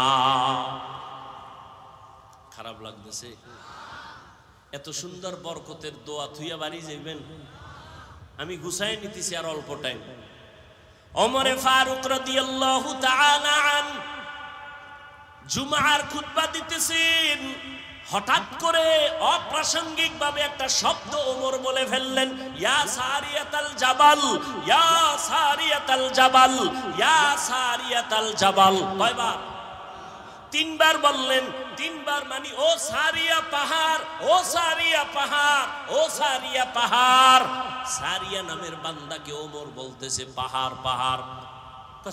খারাপ লাগতেছে এত সুন্দর বরকতের দোয়া থুইয়া বাড়ি যাইবেন আমি গুছাই নিতেছি আর অল্প টাইম অমরে ফারুক জুমার খুতবা দিতেছেন হঠাৎ করে অপ্রাসঙ্গিক ভাবে একটা শব্দ ওমর বলে ফেললেন ইয়া জাবাল ইয়া জাবাল জাবাল কয়বার তিনবার বললেন তিনবার মানে ও সারিয়া পাহাড় ও সারিয়া পাহাড় ও সারিয়া পাহাড় সারিয়া নামের বান্দাকে ওমর বলতেছে পাহাড় পাহাড়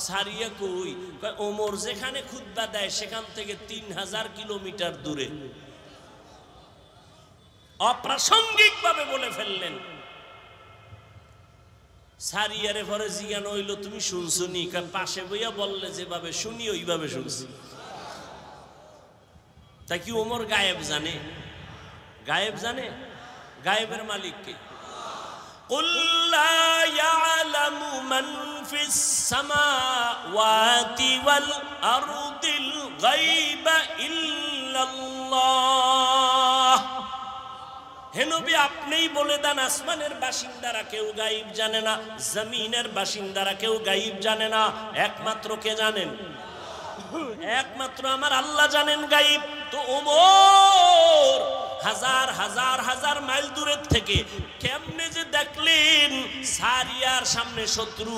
সারিয়া কই ওমর যেখানে খুদ্া দেয় সেখান থেকে তিন হাজার কিলোমিটার দূরে অপ্রাসঙ্গিকভাবে বলে ফেললেন সারিয়ারে ভরে জিজ্ঞানো হইল তুমি শুনছো নি কারণ পাশে বইয়া বললে যেভাবে শুনি ওইভাবে শুনছি তা কি ওমর গায়েব জানে গায়েব জানে গায়েবের মালিককে قل لا يعلم من في السماوات والأرض الغيب إلا الله হেনবি আপনিই বলে দেন আসমানের বাসিন্দারা কেউ গাইব জানে না জমিনের বাসিন্দারা কেউ গাইব জানে না একমাত্র কে জানেন একমাত্র আমার আল্লাহ জানেন গাইব তো ওমর হাজার হাজার হাজার মাইল দূরের থেকে কেমনে যে দেখলেন সারিয়ার সামনে শত্রু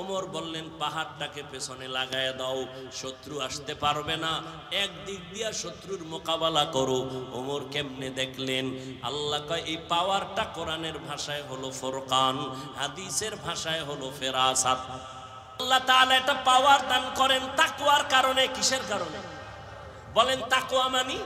ওমর বললেন পাহাড়টাকে পেছনে লাগায় দাও শত্রু আসতে পারবে না একদিক দিয়া শত্রুর মোকাবেলা করো ওমর কেমনে দেখলেন আল্লাহ কয় এই পাওয়ারটা কোরআনের ভাষায় হলো ফোরকান হাদিসের ভাষায় হলো ফেরাসাত আল্লাহ তাহলে এটা পাওয়ার দান করেন তাকুয়ার কারণে কিসের কারণে বলেন তাকোয়া মানি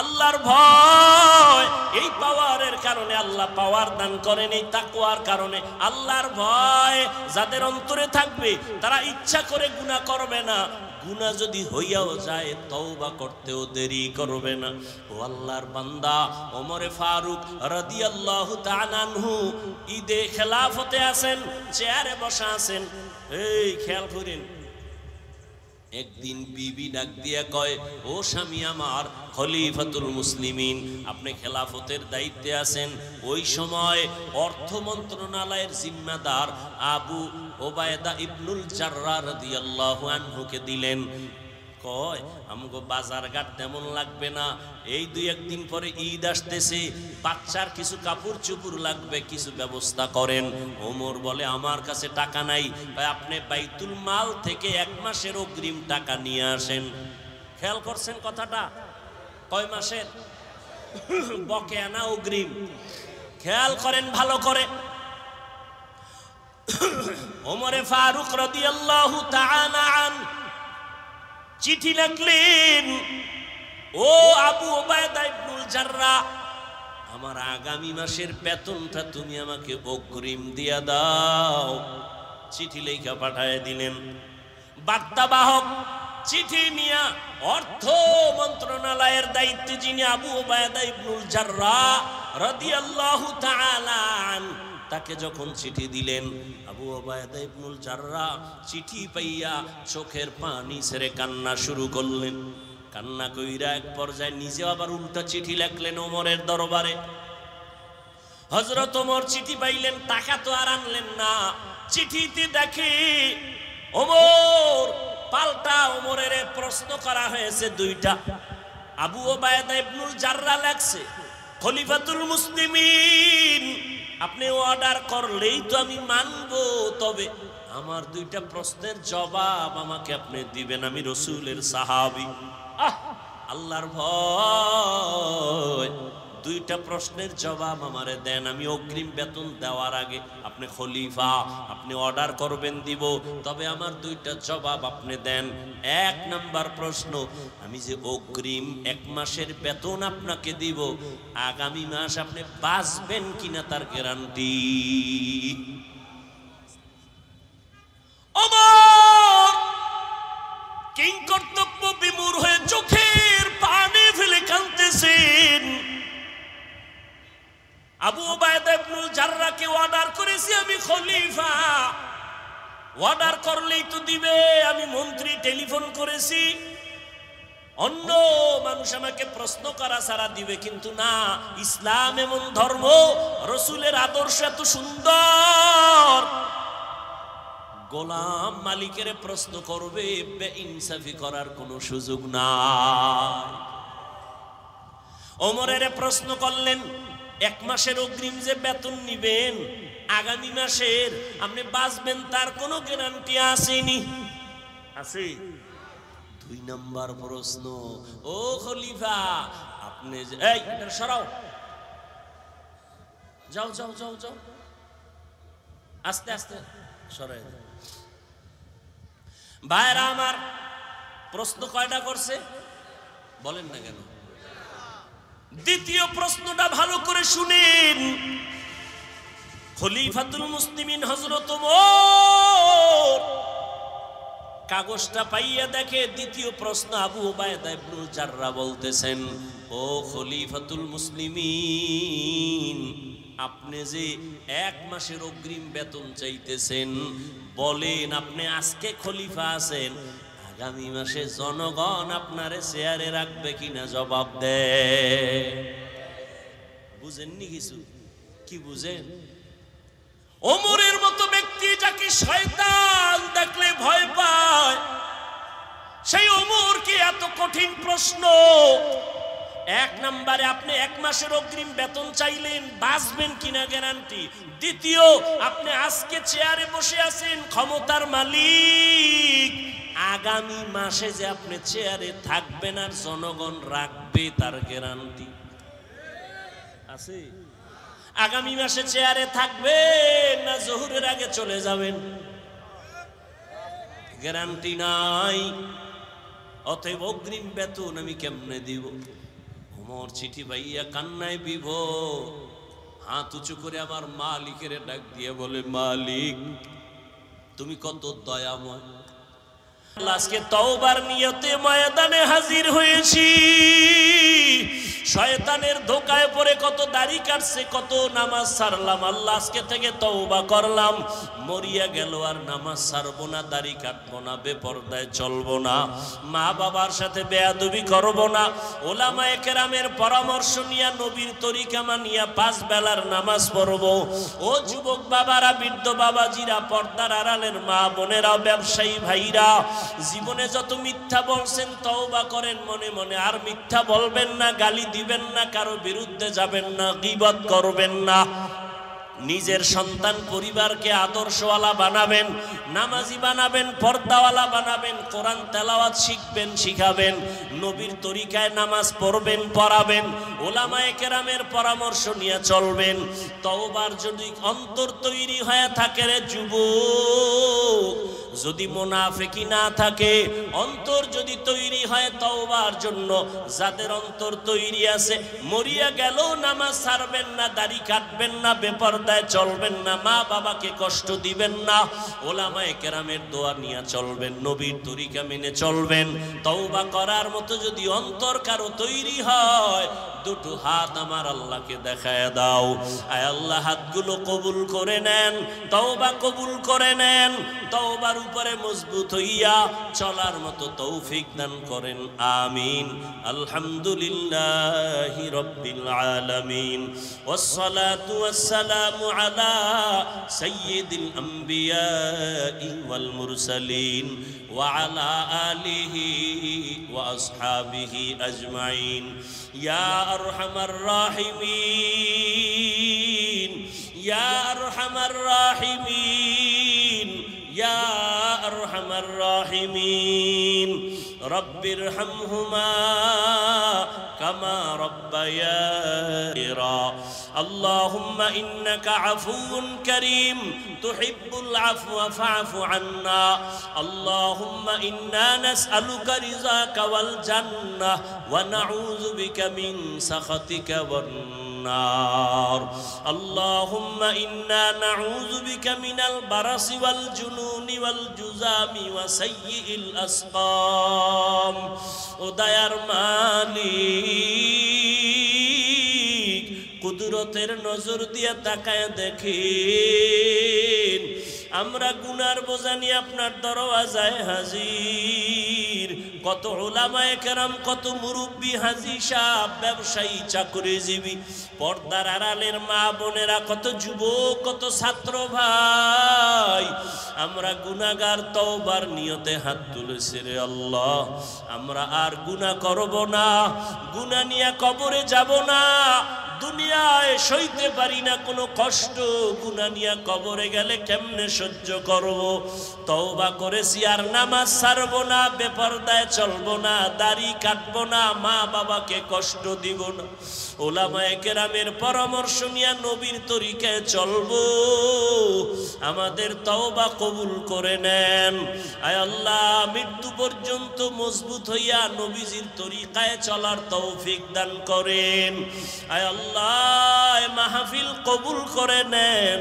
আল্লাহর ভয় এই পাওয়ারের কারণে আল্লাহ পাওয়ার দান করেন এই তাকুয়ার কারণে আল্লাহর ভয় যাদের অন্তরে থাকবে তারা ইচ্ছা করে গুণা করবে না গুণা যদি হইয়াও যায় তওবা করতেও দেরি করবে না ও আল্লাহর বান্দা ওমরে ফারুক রাদি আল্লাহ তানানহু ঈদে খেলাফতে আছেন চেয়ারে বসা আছেন এই খেয়াল করেন একদিন বিবি ডাক দিয়া কয় ও স্বামী আমার খলিফাতুল মুসলিমিন আপনি খেলাফতের দায়িত্বে আছেন ওই সময় অর্থ মন্ত্রণালয়ের জিম্মাদার আবু ওবায়দা ইবনুল চার্রা রদিয়াল্লাহ আনহুকে দিলেন কয় আমগো বাজার ঘাট তেমন লাগবে না এই দুই একদিন পরে ঈদ আসতেছে বাচ্চার কিছু কাপড় চুপুর লাগবে কিছু ব্যবস্থা করেন ওমর বলে আমার কাছে টাকা নাই আপনি বাইতুল মাল থেকে এক মাসের অগ্রিম টাকা নিয়ে আসেন খেয়াল করছেন কথাটা কয় মাসের বকে আনা অগ্রিম খেয়াল করেন ভালো করে ওমরে ফারুক রদিয়াল্লাহু তাআলা আন চিঠি লাগলেন ও আবু ওবায়দা ইবনুল জাররা আমার আগামী মাসের বেতনটা তুমি আমাকে অগ্রিম দিয়া দাও চিঠি লেখা পাঠায় দিলেন বার্তাবাহক চিঠি নিয়া অর্থ মন্ত্রণালয়ের দায়িত্বে যিনি আবু ওবায়দা ইবনুল জাররা আল্লাহ তাআলা তাকে যখন চিঠি দিলেন আবু ওবায়দা ইবনুল জাররা চিঠি পাইয়া চোখের পানি ছেড়ে কান্না শুরু করলেন কান্না কইরা এক পর্যায়ে নিজে আবার উল্টা চিঠি লেখলেন ওমরের দরবারে হজরত ওমর চিঠি পাইলেন টাকা তো আর আনলেন না চিঠিতে দেখি ওমর পাল্টা ওমরের প্রশ্ন করা হয়েছে দুইটা আবু ওবায়দা ইবনুল জাররা লেখছে খলিফাতুল মুসলিমিন আপনি অর্ডার করলেই তো আমি মানব তবে আমার দুইটা প্রশ্নের জবাব আমাকে আপনি দিবেন আমি রসুলের সাহাবি আল্লাহর ভয় দুইটা প্রশ্নের জবাব আমারে দেন আমি অগ্রিম বেতন দেওয়ার আগে আপনি খলিফা আপনি অর্ডার করবেন দিব তবে আমার দুইটা জবাব আপনি দেন এক নাম্বার প্রশ্ন আমি যে অগ্রিম এক মাসের বেতন আপনাকে দিব আগামী মাস আপনি বাঁচবেন কিনা তার গ্যারান্টি কিং কর্তব্য বিমূর হয়ে চোখের পানি ফেলে কাঁদতেছেন আবু বায়দাবনুল জাররাকে অর্ডার করেছি আমি খলিফা অর্ডার করলেই তো দিবে আমি মন্ত্রী টেলিফোন করেছি অন্য মানুষ আমাকে প্রশ্ন করা ছাড়া দিবে কিন্তু না ইসলাম এমন ধর্ম রসুলের আদর্শ এত সুন্দর গোলাম মালিকের প্রশ্ন করবে ইনসাফি করার কোনো সুযোগ না ওমরের প্রশ্ন করলেন এক মাসের অগ্রিম যে বেতন নিবেন আগামী মাসের আপনি বাঁচবেন তার কোনো গ্যারান্টি আসেনি আছে দুই নম্বর প্রশ্ন ও খলিফা আপনি এই সরাও যাও যাও যাও যাও আস্তে আস্তে সরাই ভাইরা আমার প্রশ্ন কয়টা করছে বলেন না কেন দ্বিতীয় প্রশ্নটা ভালো করে শুনেন খলিফাতুল মুসলিমিন হজরত কাগজটা পাইয়া দেখে দ্বিতীয় প্রশ্ন আবু ওবায়দা বলতেছেন ও খলিফাতুল মুসলিমিন আপনি যে এক মাসের অগ্রিম বেতন চাইতেছেন বলেন আপনি আজকে খলিফা আছেন আগামী মাসে জনগণ আপনারে চেয়ারে রাখবে কিনা জবাব দে বুঝেননি কিছু কি বুঝেন ওমরের মতো ব্যক্তি যাকে শয়তান দেখলে ভয় পায় সেই ওমর কি এত কঠিন প্রশ্ন এক নম্বরে আপনি এক মাসের অগ্রিম বেতন চাইলেন বাঁচবেন কিনা গ্যারান্টি দ্বিতীয় আপনি আজকে চেয়ারে বসে আছেন ক্ষমতার মালিক আগামী মাসে যে আপনি চেয়ারে থাকবেন আর জনগণ রাখবে তার গ্যারান্টি আছে আগামী মাসে চেয়ারে থাকবেন না জহুরের আগে চলে যাবেন গ্যারান্টি নাই অতএব অগ্রিম বেতন আমি কেমনে দিব ওমর চিঠি ভাইয়া কান্নায় বিভ হাত উঁচু করে আমার মালিকের ডাক দিয়ে বলে মালিক তুমি কত দয়াময় আজকে তওবার নিয়তে ময়দানে হাজির হয়েছি শয়তানের ধোকায় পরে কত দাড়ি কাটছে কত নামাজ সারলাম আল্লাহ আজকে থেকে তওবা করলাম মরিয়া গেল আর নামাজ সারবো না দাড়ি কাটবো না বেপরদায় চলবো না মা বাবার সাথে বেয়াদবি করব না ওলামা একেরামের পরামর্শ নিয়ে নবীর তরিকা মানিয়া পাঁচ বেলার নামাজ পড়ব ও যুবক বাবারা বৃদ্ধ বাবাজিরা পর্দার আড়ালের মা বোনেরা ব্যবসায়ী ভাইরা জীবনে যত মিথ্যা বলছেন তওবা করেন মনে মনে আর মিথ্যা বলবেন না গালি দিবেন না কারো বিরুদ্ধে যাবেন না গিবত করবেন না নিজের সন্তান পরিবারকে আদর্শওয়ালা বানাবেন নামাজি বানাবেন পর্দাওয়ালা বানাবেন কোরআন তেলাওয়াত শিখবেন শিখাবেন নবীর তরিকায় নামাজ পড়বেন পড়াবেন ওলামায়ে কেরামের পরামর্শ নিয়ে চলবেন তওবার যদি অন্তর তৈরি হয়ে থাকে রে যুব যদি মোনাফেকি না থাকে অন্তর যদি তৈরি হয় তওবার জন্য যাদের অন্তর তৈরি আছে মরিয়া গেল নামাজ ছাড়বেন না দাড়ি কাটবেন না বেপরদা ঝামেলায় চলবেন না মা বাবাকে কষ্ট দিবেন না ওলামায় কেরামের দোয়া নিয়ে চলবেন নবীর তরিকা মেনে চলবেন তওবা করার মতো যদি অন্তর কারো তৈরি হয় দুটো হাত আমার আল্লাহকে দেখায় দাও আয় আল্লাহ হাতগুলো কবুল করে নেন তওবা কবুল করে নেন তওবার উপরে মজবুত হইয়া চলার মতো তৌফিক দান করেন আমিন আলহামদুলিল্লাহি রাব্বিল আলামিন والصلاه والسلام والسلام على سيد الأنبياء والمرسلين وعلى آله وأصحابه أجمعين يا أرحم الراحمين يا أرحم الراحمين يا أرحم الراحمين رب ارحمهما كما ربيا اللهم إنك عفو كريم تحب العفو فاعف عنا اللهم إنا نسألك رزاك والجنة ونعوذ بك من سخطك والنار اللهم إنا نعوذ بك من البرص والجنون والجزام وسيء الأسقام ودير مالي কুদরতের নজর দিয়া তাকায় দেখি আমরা গুনার বোঝা নিয়ে আপনার দরওয়াজায় হাজির কত ওলামায় কেরাম কত মুরব্বী হাজি সাপ ব্যবসায়ী চাকরিজীবী পর্দার আড়ালের মা বোনেরা কত যুবক কত ছাত্র ভাই আমরা গুনাগার তওবার নিয়তে হাত তুলেছি রে আল্লাহ আমরা আর গুনা করব না গুনা নিয়ে কবরে যাব না দুনিয়ায় সইতে পারি না কোনো কষ্ট গুনা নিয়ে কবরে গেলে কেমনে সহ্য করব তওবা করেছি আর নামাজ ছাড়বো না বেপর্দায় চলবো না দাড়ি কাটবো না মা বাবাকে কষ্ট দিব না ওলামায় পরামর্শ নিয়ে নবীর তরিকায় চলব আমাদের তওবা কবুল করে নেন আয় আল্লাহ মৃত্যু পর্যন্ত মজবুত হইয়া নবীজির তরিকায় চলার তৌফিক দান করেন আয় আল্লাহ মাহফিল কবুল করে নেন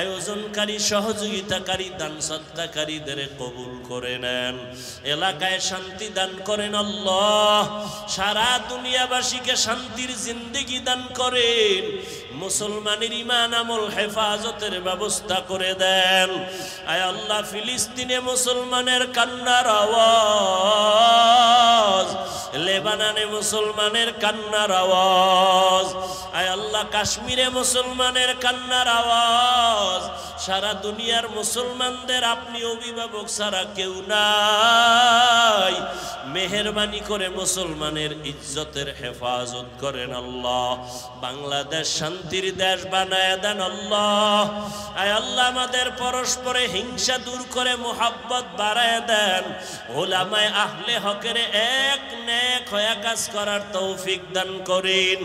আয়োজনকারী সহযোগিতাকারী দান সত্তাকারীদের কবুল করে নেন এলাকায় শান্তি দান করেন আল্লাহ সারা দুনিয়াবাসীকে শান্তির জিন্দি জিন্দিগি দান করেন মুসলমানের ইমান আমল হেফাজতের ব্যবস্থা করে দেন আয় আল্লাহ ফিলিস্তিনে মুসলমানের কান্নার আওয়াজ লেবানানে মুসলমানের কান্নার আওয়াজ আয় আল্লাহ কাশ্মীরে মুসলমানের কান্নার আওয়াজ সারা দুনিয়ার মুসলমানদের আপনি অভিভাবক সারা কেউ নাই মেহরবানি করে মুসলমানের ইজ্জতের হেফাজত করেন আল্লাহ বাংলাদেশ শান্তি শান্তির দেশ বানায় দেন আল্লাহ আয় আল্লাহ আমাদের পরস্পরে হিংসা দূর করে মোহাব্বত বাড়ায় দেন ওলামায় আহলে হকের এক নেক হয়ে কাজ করার তৌফিক দান করেন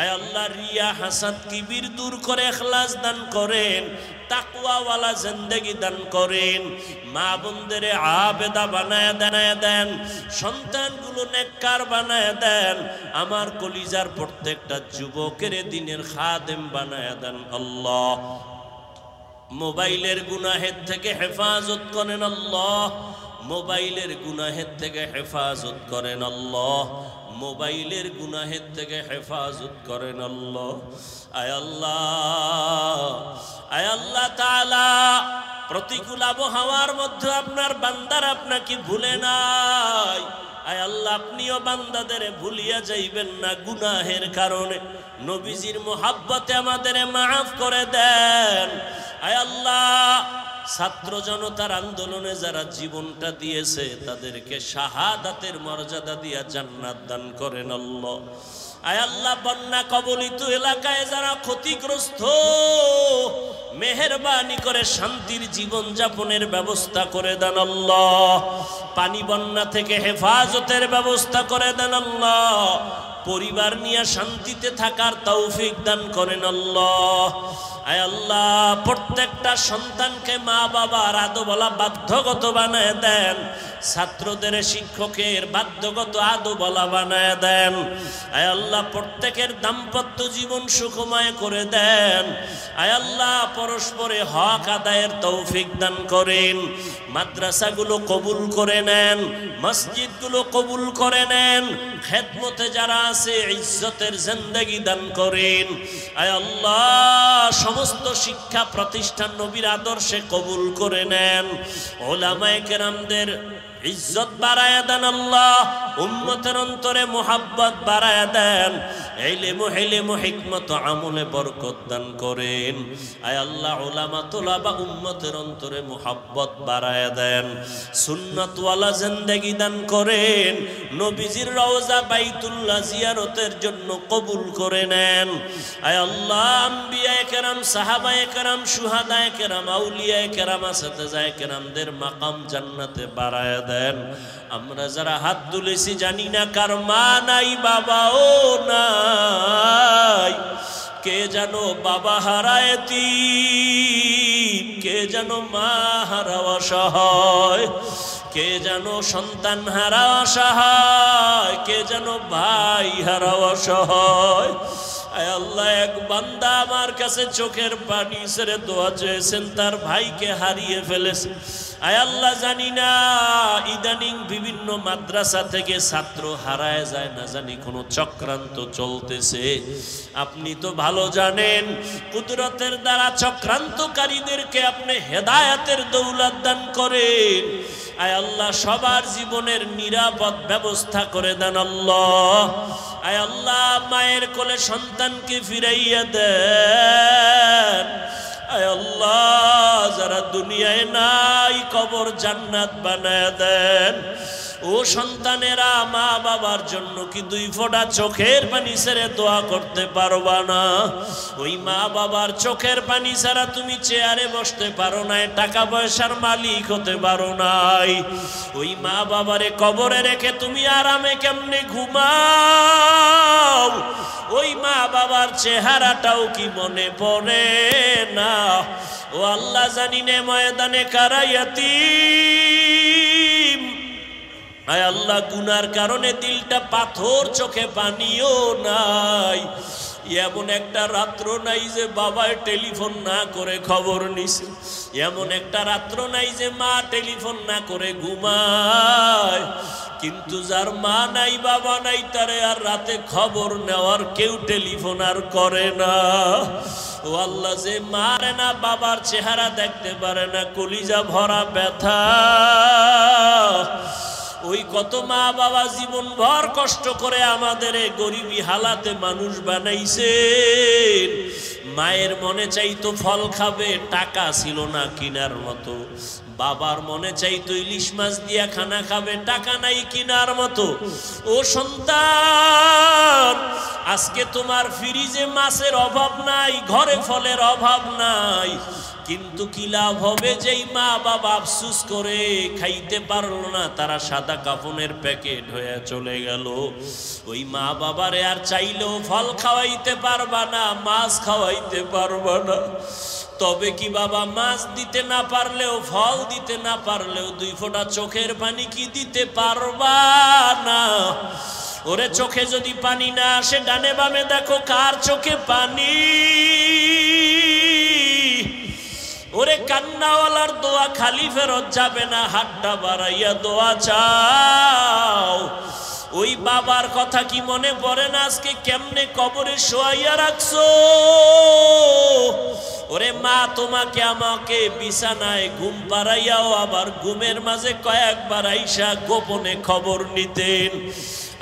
আয় আল্লাহ রিয়া হাসাদ কিবির দূর করে এখলাস দান করেন তাকুয়াওয়ালা জিন্দগি দান করেন মা বোনদের আবেদা বানায় দেন দেন সন্তানগুলো নেককার বানায় দেন আমার কলিজার প্রত্যেকটা যুবকের দিনের খাদ খাদেম বানায় দেন আল্লাহ মোবাইলের গুনাহের থেকে হেফাজত করেন আল্লাহ মোবাইলের গুনাহের থেকে হেফাজত করেন আল্লাহ মোবাইলের গুনাহের থেকে হেফাজত করেন আল্লাহ আয় আল্লাহ আয় আল্লাহ তালা প্রতিকূল আবহাওয়ার মধ্যে আপনার বান্দার আপনাকে ভুলে নাই আয় আল্লাহ আপনিও বান্দাদের ভুলিয়া যাইবেন না গুনাহের কারণে নবীজির মোহাব্বতে আমাদের মাফ করে দেন আয় আল্লাহ ছাত্র জনতার আন্দোলনে যারা জীবনটা দিয়েছে তাদেরকে শাহাদাতের মর্যাদা দিয়া জান্নাত দান করেন আল্লাহ আয় আল্লাহ বন্যা কবলিত এলাকায় যারা ক্ষতিগ্রস্ত মেহরবানি করে শান্তির জীবন যাপনের ব্যবস্থা করে দেন আল্লাহ পানি বন্যা থেকে হেফাজতের ব্যবস্থা করে দেন আল্লাহ পরিবার নিয়ে শান্তিতে থাকার তৌফিক দান করেন আল্লাহ আয় আল্লাহ প্রত্যেকটা সন্তানকে মা বাবার আদবলা বাধ্যগত বানায় দেন ছাত্রদের শিক্ষকের বাধ্যগত আদবলা বানায় দেন আয় আল্লাহ প্রত্যেকের দাম্পত্য জীবন সুখময় করে দেন আয় আল্লাহ পরস্পরে হক আদায়ের তৌফিক দান করেন মাদ্রাসাগুলো কবুল করে নেন মসজিদগুলো কবুল করে নেন খেদমতে যারা আছে ইজ্জতের জিন্দগি দান করেন আয় আল্লাহ সমস্ত শিক্ষা প্রতিষ্ঠান নবীর আদর্শে কবুল করে নেন ওলামায় কেরামদের ইজ্জত বাড়ায় দেন আল্লাহ উম্মতের অন্তরে মোহাব্বত বাড়ায় দেন এলিমু হেলিমু হিকমত আমলে বরকত দান করেন আয় আল্লাহ ওলামা তোলা বা উম্মতের অন্তরে মোহাব্বত বাড়ায় দেন সুন্নতওয়ালা জিন্দেগি দান করেন নবীজির রওজা বাইতুল্লাহ জিয়ারতের জন্য কবুল করে নেন আয় আল্লাহ আম্বিয়ায় কেরাম সাহাবায় কেরাম সুহাদায় কেরাম আউলিয়ায় কেরাম আসাতে যায় কেরামদের মাকাম জান্নাতে বাড়ায় দেন দেন আমরা যারা হাত তুলেছি জানি না কার মা নাই বাবা ও নাই কে যেন বাবা হারায়তি কে যেন মা হারা সহায় কে যেন সন্তান হারা সহায় কে যেন ভাই হারা অসহায় আল্লাহ এক বান্দা আমার কাছে চোখের পানি ছেড়ে দোয়া চেয়েছেন তার ভাইকে হারিয়ে ফেলেছে আল্লাহ জানি না ইদানিং বিভিন্ন মাদ্রাসা থেকে ছাত্র হারায় যায় না জানি কোনো চক্রান্ত চলতেছে আপনি তো ভালো জানেন কুদরতের দ্বারা চক্রান্তকারীদেরকে আপনি হেদায়াতের দৌলত দান করেন আয় আল্লাহ সবার জীবনের নিরাপদ ব্যবস্থা করে দেন আল্লাহ আয় আল্লাহ মায়ের কোলে সন্তানকে ফিরাইয়া দেন আল্লাহ যারা দুনিয়ায় নাই কবর জান্নাত বানায় দেন ও সন্তানেরা মা বাবার জন্য কি দুই ফোঁটা চোখের পানি ছেড়ে দোয়া করতে পারবা না ওই মা বাবার চোখের পানি ছাড়া তুমি চেয়ারে বসতে পারো নাই টাকা পয়সার মালিক হতে পারো নাই ওই মা বাবারে কবরে রেখে তুমি আরামে কেমনে ঘুমাও ওই মা বাবার চেহারাটাও কি মনে পড়ে না ও আল্লাহ জানি নে ময়দানে কারা ইয়াতিম আয় আল্লাহ গুনার কারণে দিলটা পাথর চোখে পানিও নাই এমন একটা রাত্র নাই যে বাবায় টেলিফোন না করে খবর নিছে এমন একটা রাত্র নাই যে মা টেলিফোন না করে ঘুমায় কিন্তু যার মা নাই বাবা নাই তারে আর রাতে খবর নেওয়ার কেউ টেলিফোন আর করে না ও আল্লাহ যে মারে না বাবার চেহারা দেখতে পারে না কলিজা ভরা ব্যথা ওই কত মা বাবা জীবন ভর কষ্ট করে আমাদের গরিবী হালাতে মানুষ বানাইছে মায়ের মনে চাইতো ফল খাবে টাকা ছিল না কিনার মতো বাবার মনে চাই তো ইলিশ মাছ দিয়া খানা খাবে টাকা নাই কিনার মতো ও সন্তান আজকে তোমার ফ্রিজে মাছের অভাব নাই ঘরে ফলের অভাব নাই কিন্তু কি লাভ হবে যেই মা বাবা আফসুস করে খাইতে পারলো না তারা সাদা কাপনের প্যাকেট হয়ে চলে গেল ওই মা বাবারে আর চাইলেও ফল খাওয়াইতে পারবা না মাছ খাওয়াইতে পারবা না তবে কি বাবা মাছ দিতে না পারলেও ফল দিতে না পারলেও দুই ফোঁটা চোখের পানি কি দিতে পারবা না ওরে চোখে যদি পানি না আসে ডানে বামে দেখো কার চোখে পানি ওরে কান্নাওয়ালার দোয়া খালি ফেরত যাবে না হাড্ডা বাড়াইয়া দোয়া চাও ওই বাবার কথা কি মনে পড়ে না আজকে কেমনে কবরে শোয়াইয়া রাখছো ওরে মা তোমাকে আমাকে বিছানায় ঘুম পাড়াইয়াও আবার ঘুমের মাঝে কয়েকবার আইসা গোপনে খবর নিতেন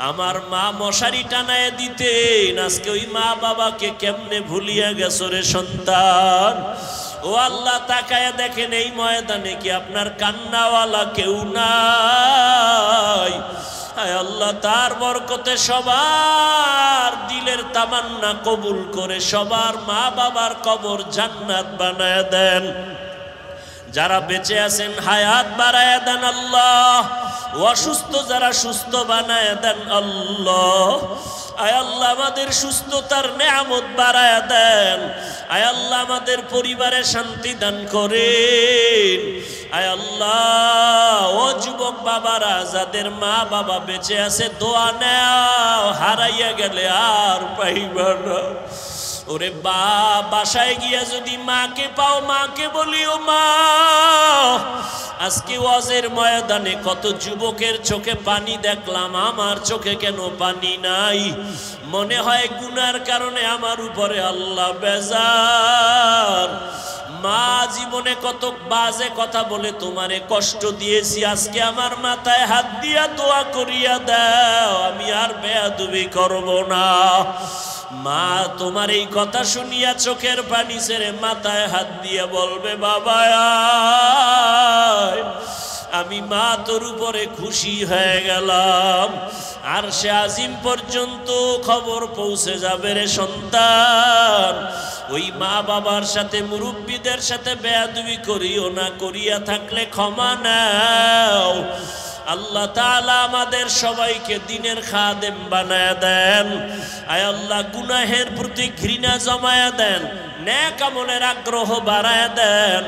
আমার মা মশারি টানায় দিতেন আজকে ওই মা বাবাকে কেমনে ভুলিয়া গেছো রে সন্তান ও আল্লাহ তাকায় দেখেন এই ময়দানে কি আপনার কান্নাওয়ালা কেউ নাই হায় আল্লাহ তার বরকতে সবার দিলের তামান্না কবুল করে সবার মা বাবার কবর জান্নাত বানায় দেন যারা বেঁচে আছেন হায়াত বাড়ায় দেন আল্লাহ অসুস্থ যারা সুস্থ বানায় দেন আল্লাহ আয় আল্লাহ আমাদের সুস্থতার নেয়ামত বাড়ায় দেন আয় আল্লাহ আমাদের পরিবারে শান্তি দান করে আয় আল্লাহ ও যুবক বাবারা যাদের মা বাবা বেঁচে আছে দোয়া নেয়া হারাইয়া গেলে আর পাইবার না ওরে বা বাসায় গিয়া যদি মাকে পাও মাকে বলিও মা আজকে ওয়াজের ময়দানে কত যুবকের চোখে পানি দেখলাম আমার চোখে কেন পানি নাই মনে হয় গুনার কারণে আমার উপরে আল্লাহ বেজার মা জীবনে কত বাজে কথা বলে তোমারে কষ্ট দিয়েছি আজকে আমার মাথায় হাত দিয়া দোয়া করিয়া দাও আমি আর বেয়াদুবি করব না মা তোমার এই কথা শুনিয়া চোখের পানি ছেড়ে মাথায় হাত দিয়ে বলবে বাবা আমি মা তোর উপরে খুশি হয়ে গেলাম আর সে আজিম পর্যন্ত খবর পৌঁছে যাবে রে সন্তান ওই মা বাবার সাথে মুরব্বীদের সাথে বেয়াদুবি করিও না করিয়া থাকলে ক্ষমা নাও আল্লাহ তালা আমাদের সবাইকে দিনের খাদেম বানায় দেন আয় আল্লাহ গুনাহের প্রতি ঘৃণা জমায়া দেন ন্যাক কামনের আগ্রহ বাড়ায় দেন